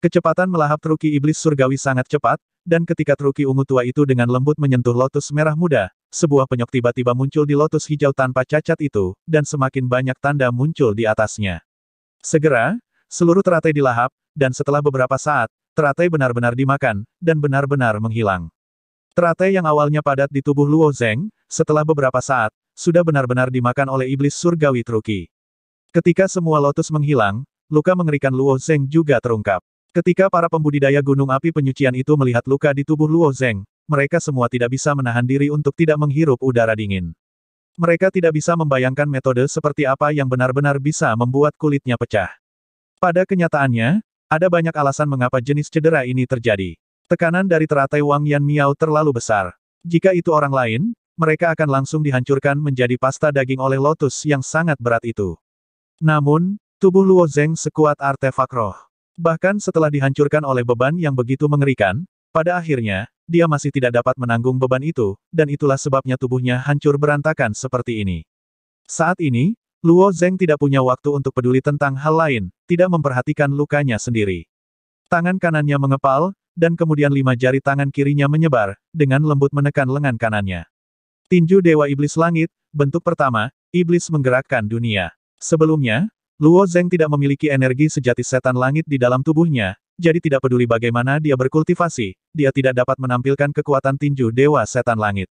Kecepatan melahap Truki iblis surgawi sangat cepat, dan ketika Truki ungu tua itu dengan lembut menyentuh lotus merah muda, sebuah penyok tiba-tiba muncul di lotus hijau tanpa cacat itu, dan semakin banyak tanda muncul di atasnya. Segera, seluruh teratai dilahap, dan setelah beberapa saat, teratai benar-benar dimakan, dan benar-benar menghilang. Teratai yang awalnya padat di tubuh Luo Zeng, setelah beberapa saat, sudah benar-benar dimakan oleh iblis surgawi Truki. Ketika semua lotus menghilang, luka mengerikan Luo Zeng juga terungkap. Ketika para pembudidaya gunung api penyucian itu melihat luka di tubuh Luo Zeng, mereka semua tidak bisa menahan diri untuk tidak menghirup udara dingin. Mereka tidak bisa membayangkan metode seperti apa yang benar-benar bisa membuat kulitnya pecah. Pada kenyataannya, ada banyak alasan mengapa jenis cedera ini terjadi. Tekanan dari teratai Wang Yan Miao terlalu besar. Jika itu orang lain, mereka akan langsung dihancurkan menjadi pasta daging oleh lotus yang sangat berat itu. Namun, tubuh Luo Zeng sekuat artefak roh. Bahkan setelah dihancurkan oleh beban yang begitu mengerikan, pada akhirnya, dia masih tidak dapat menanggung beban itu, dan itulah sebabnya tubuhnya hancur berantakan seperti ini. Saat ini, Luo Zeng tidak punya waktu untuk peduli tentang hal lain, tidak memperhatikan lukanya sendiri. Tangan kanannya mengepal, dan kemudian lima jari tangan kirinya menyebar, dengan lembut menekan lengan kanannya. Tinju Dewa Iblis Langit, bentuk pertama, Iblis menggerakkan dunia. Sebelumnya, Luo Zeng tidak memiliki energi sejati setan langit di dalam tubuhnya, jadi tidak peduli bagaimana dia berkultivasi, dia tidak dapat menampilkan kekuatan tinju Dewa Setan Langit.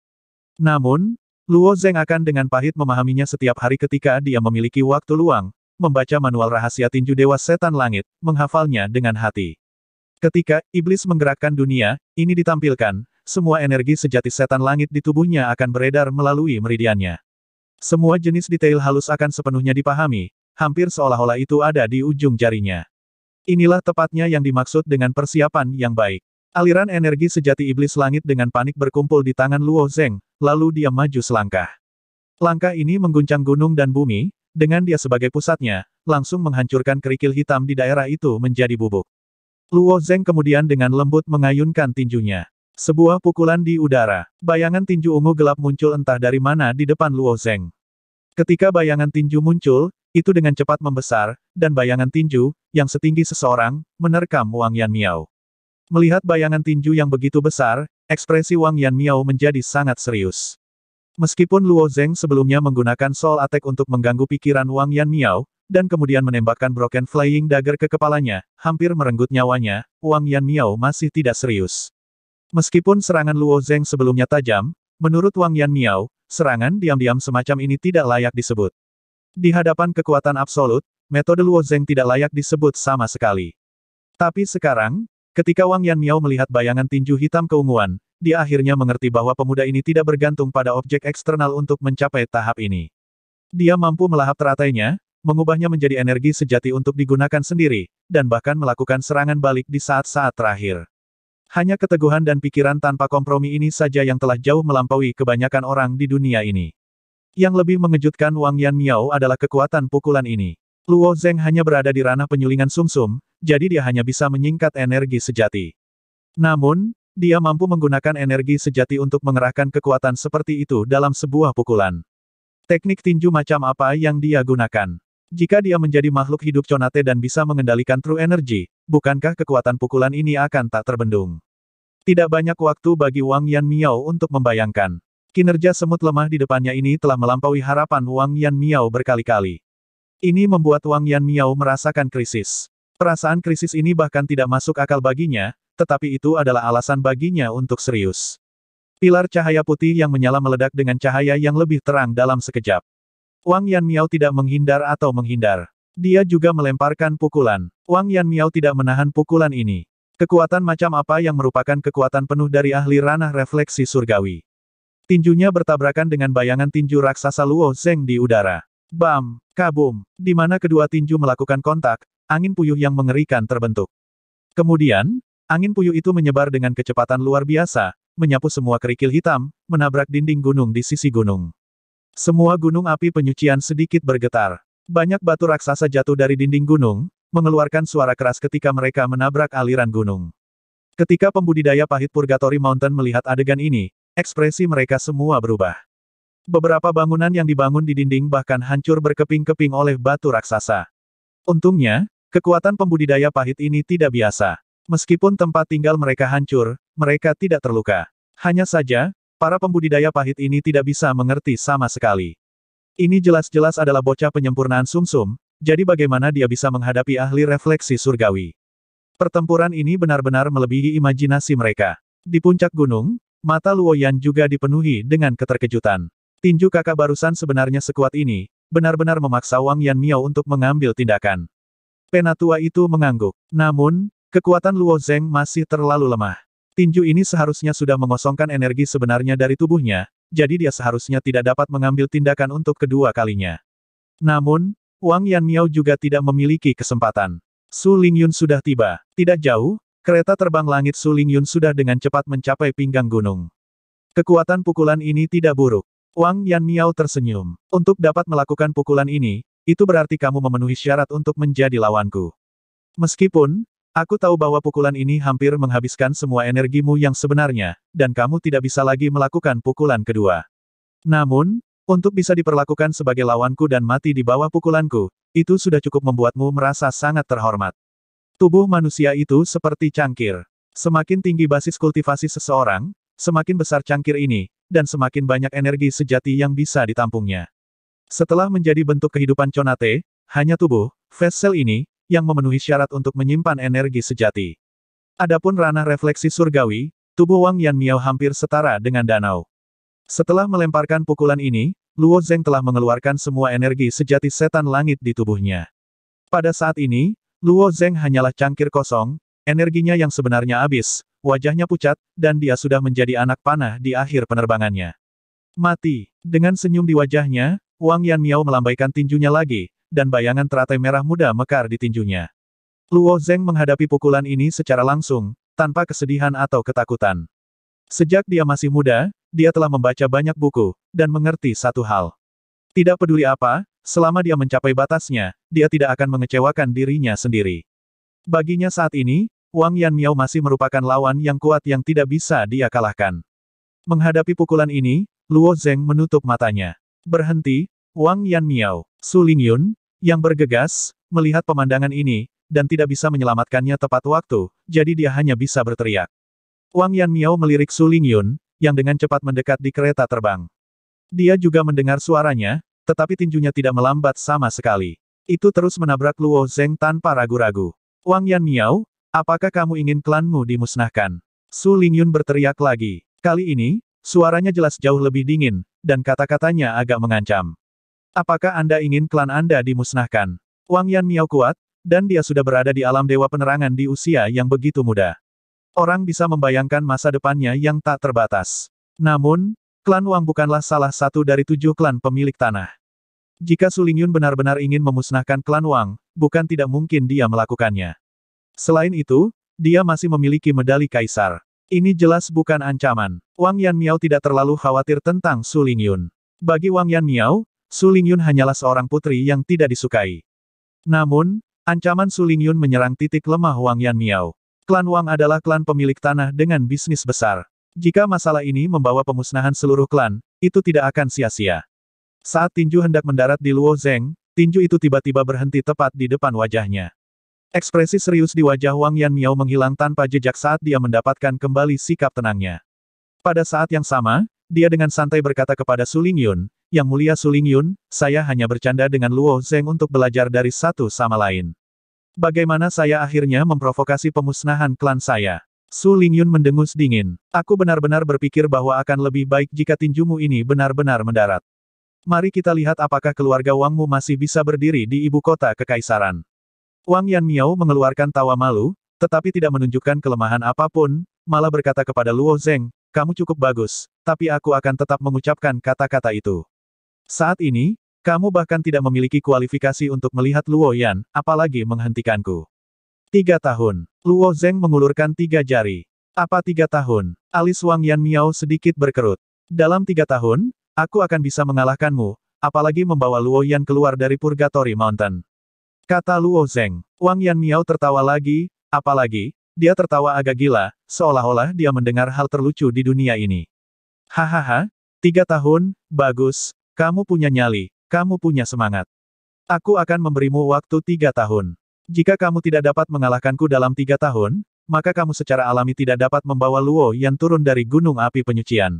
Namun, Luo Zeng akan dengan pahit memahaminya setiap hari ketika dia memiliki waktu luang, membaca manual rahasia tinju Dewa Setan Langit, menghafalnya dengan hati. Ketika iblis menggerakkan dunia, ini ditampilkan, semua energi sejati setan langit di tubuhnya akan beredar melalui meridiannya. Semua jenis detail halus akan sepenuhnya dipahami, hampir seolah-olah itu ada di ujung jarinya. Inilah tepatnya yang dimaksud dengan persiapan yang baik. Aliran energi sejati iblis langit dengan panik berkumpul di tangan Luo Zeng, lalu dia maju selangkah. Langkah ini mengguncang gunung dan bumi, dengan dia sebagai pusatnya, langsung menghancurkan kerikil hitam di daerah itu menjadi bubuk. Luo Zeng kemudian dengan lembut mengayunkan tinjunya. Sebuah pukulan di udara. Bayangan tinju ungu gelap muncul entah dari mana di depan Luo Zeng. Ketika bayangan tinju muncul, itu dengan cepat membesar, dan bayangan tinju, yang setinggi seseorang, menerkam Wang Yan Miao. Melihat bayangan tinju yang begitu besar, ekspresi Wang Yan Miao menjadi sangat serius. Meskipun Luo Zeng sebelumnya menggunakan Soul Attack untuk mengganggu pikiran Wang Yan Miao, dan kemudian menembakkan broken flying dagger ke kepalanya, hampir merenggut nyawanya, Wang Yan Miao masih tidak serius. Meskipun serangan Luo Zeng sebelumnya tajam, menurut Wang Yan Miao, serangan diam-diam semacam ini tidak layak disebut. Di hadapan kekuatan absolut, metode Luo Zeng tidak layak disebut sama sekali. Tapi sekarang, ketika Wang Yan Miao melihat bayangan tinju hitam keunguan, dia akhirnya mengerti bahwa pemuda ini tidak bergantung pada objek eksternal untuk mencapai tahap ini. Dia mampu melahap teratainya, mengubahnya menjadi energi sejati untuk digunakan sendiri, dan bahkan melakukan serangan balik di saat-saat terakhir. Hanya keteguhan dan pikiran tanpa kompromi ini saja yang telah jauh melampaui kebanyakan orang di dunia ini. Yang lebih mengejutkan Wang Yan Miao adalah kekuatan pukulan ini. Luo Zeng hanya berada di ranah penyulingan sumsum, -sum, jadi dia hanya bisa menyingkat energi sejati. Namun, dia mampu menggunakan energi sejati untuk mengerahkan kekuatan seperti itu dalam sebuah pukulan. Teknik tinju macam apa yang dia gunakan? Jika dia menjadi makhluk hidup Conate dan bisa mengendalikan True Energy, bukankah kekuatan pukulan ini akan tak terbendung? Tidak banyak waktu bagi Wang Yan Miao untuk membayangkan. Kinerja semut lemah di depannya ini telah melampaui harapan Wang Yan Miao berkali-kali. Ini membuat Wang Yan Miao merasakan krisis. Perasaan krisis ini bahkan tidak masuk akal baginya, tetapi itu adalah alasan baginya untuk serius. Pilar cahaya putih yang menyala meledak dengan cahaya yang lebih terang dalam sekejap. Wang Yan Miao tidak menghindar atau menghindar. Dia juga melemparkan pukulan. Wang Yan Miao tidak menahan pukulan ini. Kekuatan macam apa yang merupakan kekuatan penuh dari ahli ranah refleksi surgawi. Tinjunya bertabrakan dengan bayangan tinju raksasa Luo Zeng di udara. Bam, kabum, di mana kedua tinju melakukan kontak, angin puyuh yang mengerikan terbentuk. Kemudian, angin puyuh itu menyebar dengan kecepatan luar biasa, menyapu semua kerikil hitam, menabrak dinding gunung di sisi gunung. Semua gunung api penyucian sedikit bergetar. Banyak batu raksasa jatuh dari dinding gunung, mengeluarkan suara keras ketika mereka menabrak aliran gunung. Ketika pembudidaya pahit Purgatory Mountain melihat adegan ini, ekspresi mereka semua berubah. Beberapa bangunan yang dibangun di dinding bahkan hancur berkeping-keping oleh batu raksasa. Untungnya, kekuatan pembudidaya pahit ini tidak biasa. Meskipun tempat tinggal mereka hancur, mereka tidak terluka. Hanya saja, Para pembudidaya pahit ini tidak bisa mengerti sama sekali. Ini jelas-jelas adalah bocah penyempurnaan sumsum, -sum, jadi bagaimana dia bisa menghadapi ahli refleksi surgawi. Pertempuran ini benar-benar melebihi imajinasi mereka. Di puncak gunung, mata Luoyan juga dipenuhi dengan keterkejutan. Tinju kakak barusan sebenarnya sekuat ini, benar-benar memaksa Wang Yan Miao untuk mengambil tindakan. Penatua itu mengangguk. Namun, kekuatan Luo Zeng masih terlalu lemah. Tinju ini seharusnya sudah mengosongkan energi sebenarnya dari tubuhnya, jadi dia seharusnya tidak dapat mengambil tindakan untuk kedua kalinya. Namun, Wang Yan Miao juga tidak memiliki kesempatan. Su Lingyun sudah tiba. Tidak jauh, kereta terbang langit Su Lingyun sudah dengan cepat mencapai pinggang gunung. Kekuatan pukulan ini tidak buruk. Wang Yan Miao tersenyum. Untuk dapat melakukan pukulan ini, itu berarti kamu memenuhi syarat untuk menjadi lawanku. Meskipun, Aku tahu bahwa pukulan ini hampir menghabiskan semua energimu yang sebenarnya, dan kamu tidak bisa lagi melakukan pukulan kedua. Namun, untuk bisa diperlakukan sebagai lawanku dan mati di bawah pukulanku, itu sudah cukup membuatmu merasa sangat terhormat. Tubuh manusia itu seperti cangkir. Semakin tinggi basis kultivasi seseorang, semakin besar cangkir ini, dan semakin banyak energi sejati yang bisa ditampungnya. Setelah menjadi bentuk kehidupan Conate, hanya tubuh, Vessel ini, yang memenuhi syarat untuk menyimpan energi sejati. Adapun ranah refleksi surgawi, tubuh Wang Yan Miao hampir setara dengan danau. Setelah melemparkan pukulan ini, Luo Zeng telah mengeluarkan semua energi sejati setan langit di tubuhnya. Pada saat ini, Luo Zeng hanyalah cangkir kosong, energinya yang sebenarnya habis, wajahnya pucat, dan dia sudah menjadi anak panah di akhir penerbangannya. Mati. Dengan senyum di wajahnya, Wang Yan Miao melambaikan tinjunya lagi, dan bayangan teratai merah muda mekar di tinjunya. Luo Zeng menghadapi pukulan ini secara langsung, tanpa kesedihan atau ketakutan. Sejak dia masih muda, dia telah membaca banyak buku, dan mengerti satu hal. Tidak peduli apa, selama dia mencapai batasnya, dia tidak akan mengecewakan dirinya sendiri. Baginya saat ini, Wang Yan Miao masih merupakan lawan yang kuat yang tidak bisa dia kalahkan. Menghadapi pukulan ini, Luo Zeng menutup matanya. Berhenti, Wang Yan Miao. Su Lingyun, yang bergegas, melihat pemandangan ini, dan tidak bisa menyelamatkannya tepat waktu, jadi dia hanya bisa berteriak. Wang Yan Miao melirik Su Lingyun, yang dengan cepat mendekat di kereta terbang. Dia juga mendengar suaranya, tetapi tinjunya tidak melambat sama sekali. Itu terus menabrak Luo Zeng tanpa ragu-ragu. Wang Yan Miao, apakah kamu ingin klanmu dimusnahkan? Su Lingyun berteriak lagi. Kali ini, suaranya jelas jauh lebih dingin, dan kata-katanya agak mengancam. Apakah Anda ingin klan Anda dimusnahkan? Wang Yan Miao kuat, dan dia sudah berada di alam dewa penerangan di usia yang begitu muda. Orang bisa membayangkan masa depannya yang tak terbatas. Namun, klan Wang bukanlah salah satu dari tujuh klan pemilik tanah. Jika Sulingyun benar-benar ingin memusnahkan klan Wang, bukan tidak mungkin dia melakukannya. Selain itu, dia masih memiliki medali kaisar. Ini jelas bukan ancaman. Wang Yan Miao tidak terlalu khawatir tentang Sulingyun. Bagi Wang Yan Miao, Su Lingyun hanyalah seorang putri yang tidak disukai. Namun, ancaman Su Lingyun menyerang titik lemah Wang Yan Miao. Klan Wang adalah klan pemilik tanah dengan bisnis besar. Jika masalah ini membawa pemusnahan seluruh klan, itu tidak akan sia-sia. Saat tinju hendak mendarat di Luo Zeng, tinju itu tiba-tiba berhenti tepat di depan wajahnya. Ekspresi serius di wajah Wang Yan Miao menghilang tanpa jejak saat dia mendapatkan kembali sikap tenangnya. Pada saat yang sama, dia dengan santai berkata kepada Su Lingyun, yang mulia Suling Yun, saya hanya bercanda dengan Luo Zeng untuk belajar dari satu sama lain. Bagaimana saya akhirnya memprovokasi pemusnahan klan saya? Su Lingyun mendengus dingin. Aku benar-benar berpikir bahwa akan lebih baik jika tinjumu ini benar-benar mendarat. Mari kita lihat apakah keluarga Wangmu masih bisa berdiri di ibu kota kekaisaran. Wang Yan Miao mengeluarkan tawa malu, tetapi tidak menunjukkan kelemahan apapun, malah berkata kepada Luo Zeng, kamu cukup bagus, tapi aku akan tetap mengucapkan kata-kata itu. Saat ini, kamu bahkan tidak memiliki kualifikasi untuk melihat Luo Yan, apalagi menghentikanku. Tiga tahun. Luo Zeng mengulurkan tiga jari. Apa tiga tahun? Alis Wang Yan Miao sedikit berkerut. Dalam tiga tahun, aku akan bisa mengalahkanmu, apalagi membawa Luo Yan keluar dari Purgatory Mountain. Kata Luo Zeng. Wang Yan Miao tertawa lagi, apalagi, dia tertawa agak gila, seolah-olah dia mendengar hal terlucu di dunia ini. Hahaha, tiga tahun, bagus, kamu punya nyali, kamu punya semangat. Aku akan memberimu waktu tiga tahun. Jika kamu tidak dapat mengalahkanku dalam tiga tahun, maka kamu secara alami tidak dapat membawa Luo yang turun dari gunung api penyucian.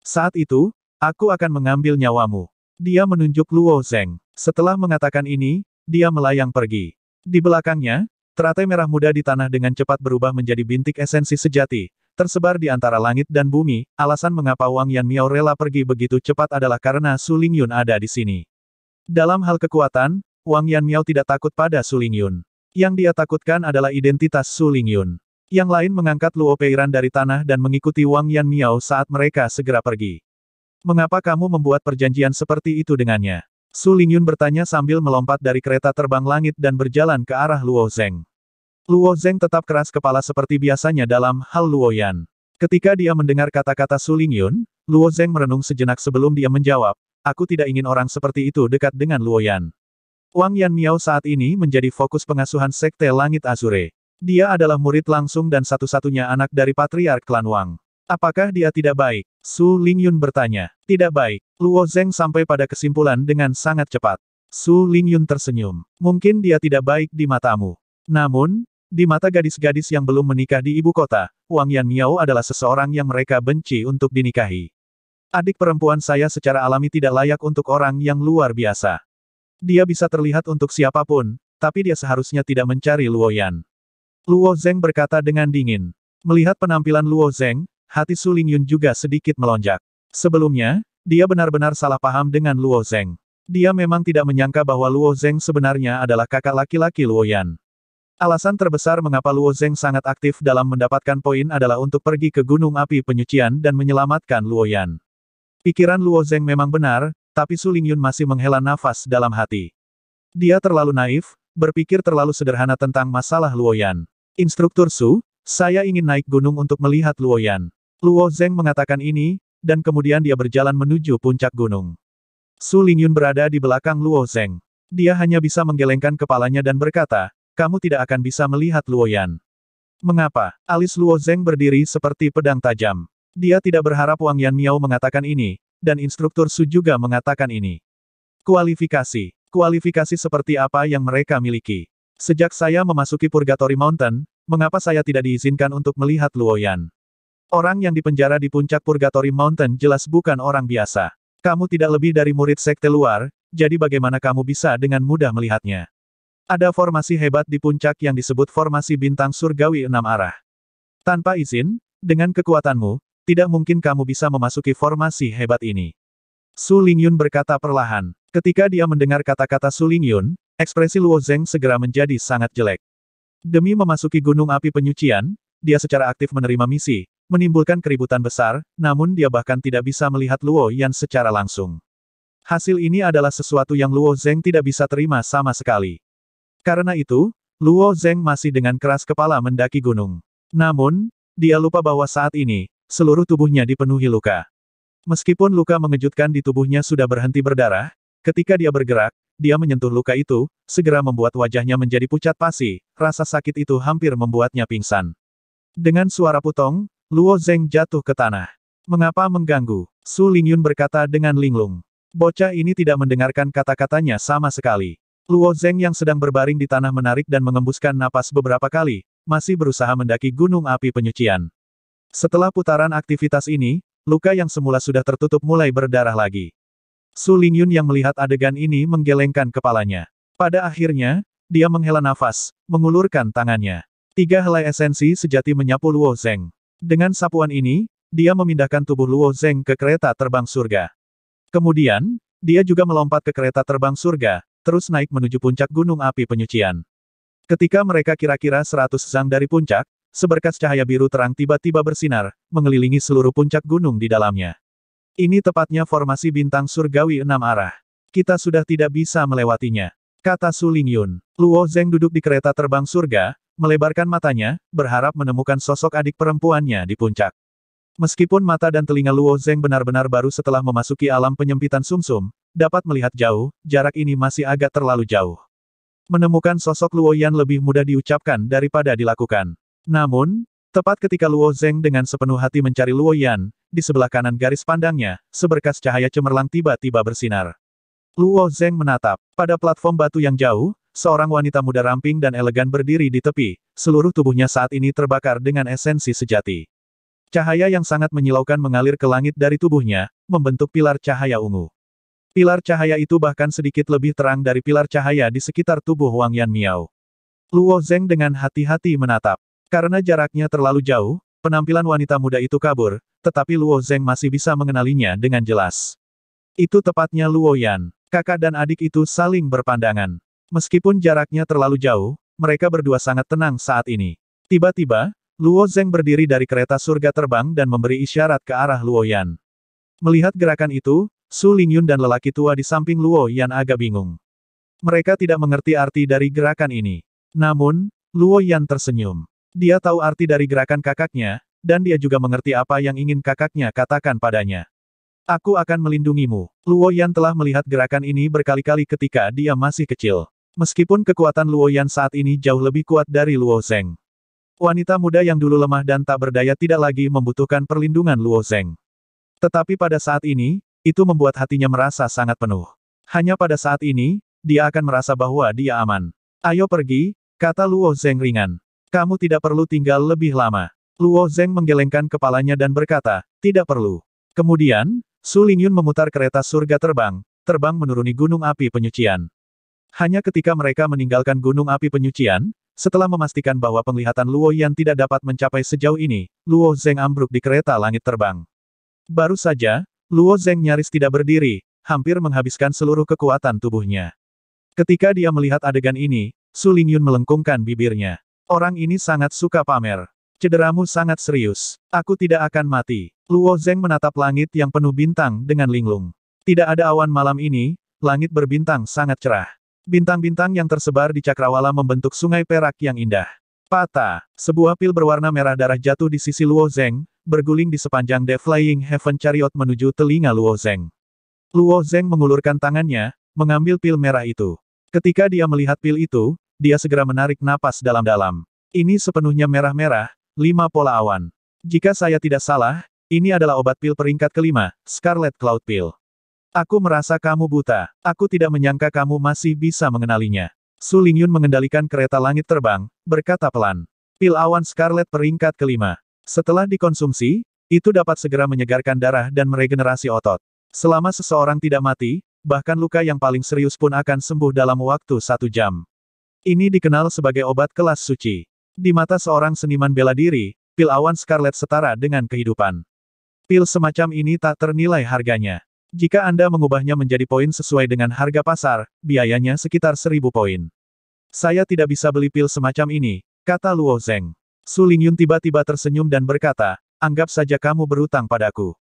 Saat itu, aku akan mengambil nyawamu. Dia menunjuk Luo Zeng. Setelah mengatakan ini, dia melayang pergi. Di belakangnya, teratai merah muda di tanah dengan cepat berubah menjadi bintik esensi sejati, Tersebar di antara langit dan bumi, alasan mengapa Wang Yan Miao rela pergi begitu cepat adalah karena Su Ling Yun ada di sini. Dalam hal kekuatan, Wang Yan Miao tidak takut pada Su Ling Yun. Yang dia takutkan adalah identitas Su Ling Yun. Yang lain mengangkat Luo Peiran dari tanah dan mengikuti Wang Yan Miao saat mereka segera pergi. Mengapa kamu membuat perjanjian seperti itu dengannya? Su Lingyun bertanya sambil melompat dari kereta terbang langit dan berjalan ke arah Luo Zeng. Luo Zeng tetap keras kepala seperti biasanya dalam hal Luo Yan. Ketika dia mendengar kata-kata Su Ling Yun, Luo Zeng merenung sejenak sebelum dia menjawab, aku tidak ingin orang seperti itu dekat dengan Luo Yan. Wang Yan Miao saat ini menjadi fokus pengasuhan Sekte Langit Azure. Dia adalah murid langsung dan satu-satunya anak dari Patriark Klan Wang. Apakah dia tidak baik? Su Ling Yun bertanya. Tidak baik. Luo Zeng sampai pada kesimpulan dengan sangat cepat. Su Ling Yun tersenyum. Mungkin dia tidak baik di matamu. Namun, di mata gadis-gadis yang belum menikah di ibu kota, Wang Yan Miao adalah seseorang yang mereka benci untuk dinikahi. Adik perempuan saya secara alami tidak layak untuk orang yang luar biasa. Dia bisa terlihat untuk siapapun, tapi dia seharusnya tidak mencari Luo Yan. Luo Zeng berkata dengan dingin. Melihat penampilan Luo Zeng, hati Su Ling Yun juga sedikit melonjak. Sebelumnya, dia benar-benar salah paham dengan Luo Zeng. Dia memang tidak menyangka bahwa Luo Zeng sebenarnya adalah kakak laki-laki Luo Yan. Alasan terbesar mengapa Luo Zeng sangat aktif dalam mendapatkan poin adalah untuk pergi ke Gunung Api Penyucian dan menyelamatkan Luo Yan. Pikiran Luo Zeng memang benar, tapi Su Lingyun masih menghela nafas dalam hati. Dia terlalu naif, berpikir terlalu sederhana tentang masalah Luo Yan. Instruktur Su, saya ingin naik gunung untuk melihat Luo Yan. Luo Zeng mengatakan ini, dan kemudian dia berjalan menuju puncak gunung. Su Lingyun berada di belakang Luo Zeng. Dia hanya bisa menggelengkan kepalanya dan berkata, kamu tidak akan bisa melihat Luoyan. Mengapa? Alis Luo Zeng berdiri seperti pedang tajam. Dia tidak berharap Wang Yan Miao mengatakan ini, dan instruktur Su juga mengatakan ini. Kualifikasi. Kualifikasi seperti apa yang mereka miliki. Sejak saya memasuki Purgatory Mountain, mengapa saya tidak diizinkan untuk melihat Luoyan? Orang yang dipenjara di puncak Purgatory Mountain jelas bukan orang biasa. Kamu tidak lebih dari murid sekte luar, jadi bagaimana kamu bisa dengan mudah melihatnya? Ada formasi hebat di puncak yang disebut formasi bintang surgawi enam arah. Tanpa izin, dengan kekuatanmu, tidak mungkin kamu bisa memasuki formasi hebat ini. Su Lingyun berkata perlahan. Ketika dia mendengar kata-kata Su Lingyun, ekspresi Luo Zeng segera menjadi sangat jelek. Demi memasuki gunung api penyucian, dia secara aktif menerima misi, menimbulkan keributan besar, namun dia bahkan tidak bisa melihat Luo Yan secara langsung. Hasil ini adalah sesuatu yang Luo Zeng tidak bisa terima sama sekali. Karena itu, Luo Zeng masih dengan keras kepala mendaki gunung. Namun, dia lupa bahwa saat ini, seluruh tubuhnya dipenuhi luka. Meskipun luka mengejutkan di tubuhnya sudah berhenti berdarah, ketika dia bergerak, dia menyentuh luka itu, segera membuat wajahnya menjadi pucat pasi, rasa sakit itu hampir membuatnya pingsan. Dengan suara putong, Luo Zeng jatuh ke tanah. Mengapa mengganggu? Su Lingyun berkata dengan linglung. Bocah ini tidak mendengarkan kata-katanya sama sekali. Luo Zeng yang sedang berbaring di tanah menarik dan mengembuskan napas beberapa kali, masih berusaha mendaki gunung api penyucian. Setelah putaran aktivitas ini, luka yang semula sudah tertutup mulai berdarah lagi. Su Lingyun yang melihat adegan ini menggelengkan kepalanya. Pada akhirnya, dia menghela nafas, mengulurkan tangannya. Tiga helai esensi sejati menyapu Luo Zeng. Dengan sapuan ini, dia memindahkan tubuh Luo Zeng ke kereta terbang surga. Kemudian, dia juga melompat ke kereta terbang surga, terus naik menuju puncak gunung api penyucian. Ketika mereka kira-kira seratus zang dari puncak, seberkas cahaya biru terang tiba-tiba bersinar, mengelilingi seluruh puncak gunung di dalamnya. Ini tepatnya formasi bintang surgawi enam arah. Kita sudah tidak bisa melewatinya. Kata Su Lingyun. Luo Zeng duduk di kereta terbang surga, melebarkan matanya, berharap menemukan sosok adik perempuannya di puncak. Meskipun mata dan telinga Luo Zeng benar-benar baru setelah memasuki alam penyempitan sumsum, -sum, dapat melihat jauh, jarak ini masih agak terlalu jauh. Menemukan sosok Luo Yan lebih mudah diucapkan daripada dilakukan. Namun, tepat ketika Luo Zeng dengan sepenuh hati mencari Luo Yan, di sebelah kanan garis pandangnya, seberkas cahaya cemerlang tiba-tiba bersinar. Luo Zeng menatap. Pada platform batu yang jauh, seorang wanita muda ramping dan elegan berdiri di tepi, seluruh tubuhnya saat ini terbakar dengan esensi sejati. Cahaya yang sangat menyilaukan mengalir ke langit dari tubuhnya, membentuk pilar cahaya ungu. Pilar cahaya itu bahkan sedikit lebih terang dari pilar cahaya di sekitar tubuh Wang Yan Miao. Luo Zeng dengan hati-hati menatap. Karena jaraknya terlalu jauh, penampilan wanita muda itu kabur, tetapi Luo Zeng masih bisa mengenalinya dengan jelas. Itu tepatnya Luo Yan. Kakak dan adik itu saling berpandangan. Meskipun jaraknya terlalu jauh, mereka berdua sangat tenang saat ini. Tiba-tiba, Luo Zeng berdiri dari kereta surga terbang dan memberi isyarat ke arah Luo Yan. Melihat gerakan itu, Su Lingyun dan lelaki tua di samping Luo Yan agak bingung. Mereka tidak mengerti arti dari gerakan ini. Namun, Luo Yan tersenyum. Dia tahu arti dari gerakan kakaknya, dan dia juga mengerti apa yang ingin kakaknya katakan padanya. Aku akan melindungimu. Luo Yan telah melihat gerakan ini berkali-kali ketika dia masih kecil. Meskipun kekuatan Luo Yan saat ini jauh lebih kuat dari Luo Zeng. Wanita muda yang dulu lemah dan tak berdaya tidak lagi membutuhkan perlindungan Luo Zeng. Tetapi pada saat ini, itu membuat hatinya merasa sangat penuh. Hanya pada saat ini, dia akan merasa bahwa dia aman. Ayo pergi, kata Luo Zeng ringan. Kamu tidak perlu tinggal lebih lama. Luo Zeng menggelengkan kepalanya dan berkata, tidak perlu. Kemudian, Su Lingyun memutar kereta surga terbang, terbang menuruni gunung api penyucian. Hanya ketika mereka meninggalkan gunung api penyucian, setelah memastikan bahwa penglihatan Luo Yan tidak dapat mencapai sejauh ini, Luo Zeng ambruk di kereta langit terbang. Baru saja, Luo Zeng nyaris tidak berdiri, hampir menghabiskan seluruh kekuatan tubuhnya. Ketika dia melihat adegan ini, Su Lingyun melengkungkan bibirnya. Orang ini sangat suka pamer. Cederamu sangat serius. Aku tidak akan mati. Luo Zeng menatap langit yang penuh bintang dengan linglung. Tidak ada awan malam ini, langit berbintang sangat cerah. Bintang-bintang yang tersebar di cakrawala membentuk sungai perak yang indah. Patah, sebuah pil berwarna merah darah jatuh di sisi Luo Zeng, berguling di sepanjang The Flying Heaven Chariot menuju telinga Luo Zeng. Luo Zeng mengulurkan tangannya, mengambil pil merah itu. Ketika dia melihat pil itu, dia segera menarik napas dalam-dalam. Ini sepenuhnya merah-merah, lima pola awan. Jika saya tidak salah, ini adalah obat pil peringkat kelima, Scarlet Cloud Pill. Aku merasa kamu buta. Aku tidak menyangka kamu masih bisa mengenalinya. Su Lingyun mengendalikan kereta langit terbang, berkata pelan. Pil awan Scarlet peringkat kelima. Setelah dikonsumsi, itu dapat segera menyegarkan darah dan meregenerasi otot. Selama seseorang tidak mati, bahkan luka yang paling serius pun akan sembuh dalam waktu satu jam. Ini dikenal sebagai obat kelas suci. Di mata seorang seniman bela diri, pil awan scarlet setara dengan kehidupan. Pil semacam ini tak ternilai harganya. Jika Anda mengubahnya menjadi poin sesuai dengan harga pasar, biayanya sekitar seribu poin. Saya tidak bisa beli pil semacam ini, kata Luo Zeng. Suling Yun tiba-tiba tersenyum dan berkata, anggap saja kamu berutang padaku.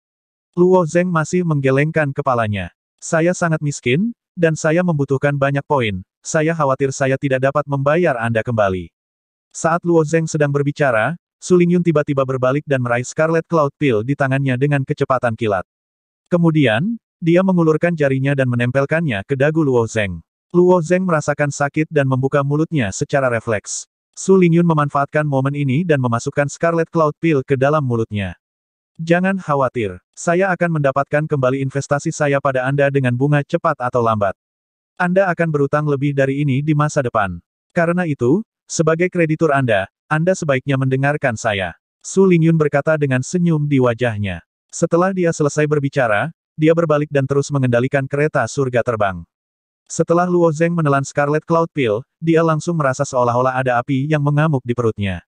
Luo Zeng masih menggelengkan kepalanya. Saya sangat miskin, dan saya membutuhkan banyak poin. Saya khawatir saya tidak dapat membayar Anda kembali. Saat Luo Zeng sedang berbicara, Suling Yun tiba-tiba berbalik dan meraih Scarlet Cloud Pill di tangannya dengan kecepatan kilat. Kemudian, dia mengulurkan jarinya dan menempelkannya ke dagu Luo Zeng. Luo Zeng merasakan sakit dan membuka mulutnya secara refleks. Su Lingyun memanfaatkan momen ini dan memasukkan Scarlet Cloud Pill ke dalam mulutnya. Jangan khawatir, saya akan mendapatkan kembali investasi saya pada Anda dengan bunga cepat atau lambat. Anda akan berutang lebih dari ini di masa depan. Karena itu, sebagai kreditur Anda, Anda sebaiknya mendengarkan saya. Su Lingyun berkata dengan senyum di wajahnya. Setelah dia selesai berbicara, dia berbalik dan terus mengendalikan kereta surga terbang. Setelah Luo Zeng menelan Scarlet Cloud Pill, dia langsung merasa seolah-olah ada api yang mengamuk di perutnya.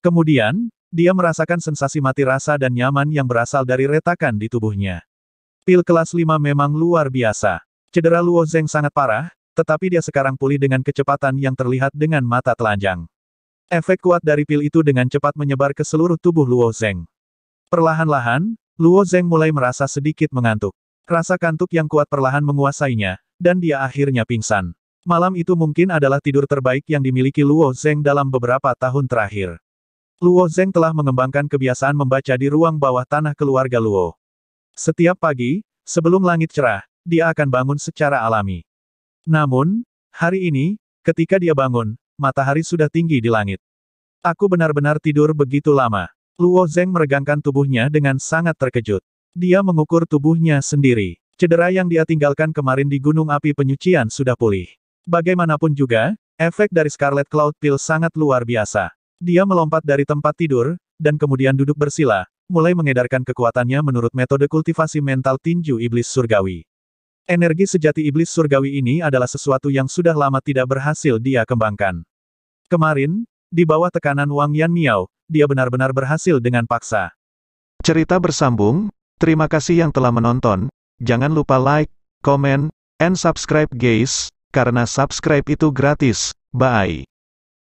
Kemudian, dia merasakan sensasi mati rasa dan nyaman yang berasal dari retakan di tubuhnya. Pil kelas 5 memang luar biasa. Cedera Luo Zeng sangat parah, tetapi dia sekarang pulih dengan kecepatan yang terlihat dengan mata telanjang. Efek kuat dari pil itu dengan cepat menyebar ke seluruh tubuh Luo Zeng. Perlahan-lahan, Luo Zeng mulai merasa sedikit mengantuk. Rasa kantuk yang kuat perlahan menguasainya, dan dia akhirnya pingsan. Malam itu mungkin adalah tidur terbaik yang dimiliki Luo Zeng dalam beberapa tahun terakhir. Luo Zeng telah mengembangkan kebiasaan membaca di ruang bawah tanah keluarga Luo. Setiap pagi, sebelum langit cerah, dia akan bangun secara alami. Namun, hari ini, ketika dia bangun, matahari sudah tinggi di langit. Aku benar-benar tidur begitu lama. Luo Zeng meregangkan tubuhnya dengan sangat terkejut. Dia mengukur tubuhnya sendiri. Cedera yang dia tinggalkan kemarin di Gunung Api Penyucian sudah pulih. Bagaimanapun juga, efek dari Scarlet Cloud Pill sangat luar biasa. Dia melompat dari tempat tidur, dan kemudian duduk bersila, mulai mengedarkan kekuatannya menurut metode kultivasi mental tinju iblis surgawi. Energi sejati iblis surgawi ini adalah sesuatu yang sudah lama tidak berhasil dia kembangkan. Kemarin, di bawah tekanan Wang Yan Miao, dia benar-benar berhasil dengan paksa. Cerita bersambung, terima kasih yang telah menonton, Jangan lupa like, comment, and subscribe guys, karena subscribe itu gratis. Bye.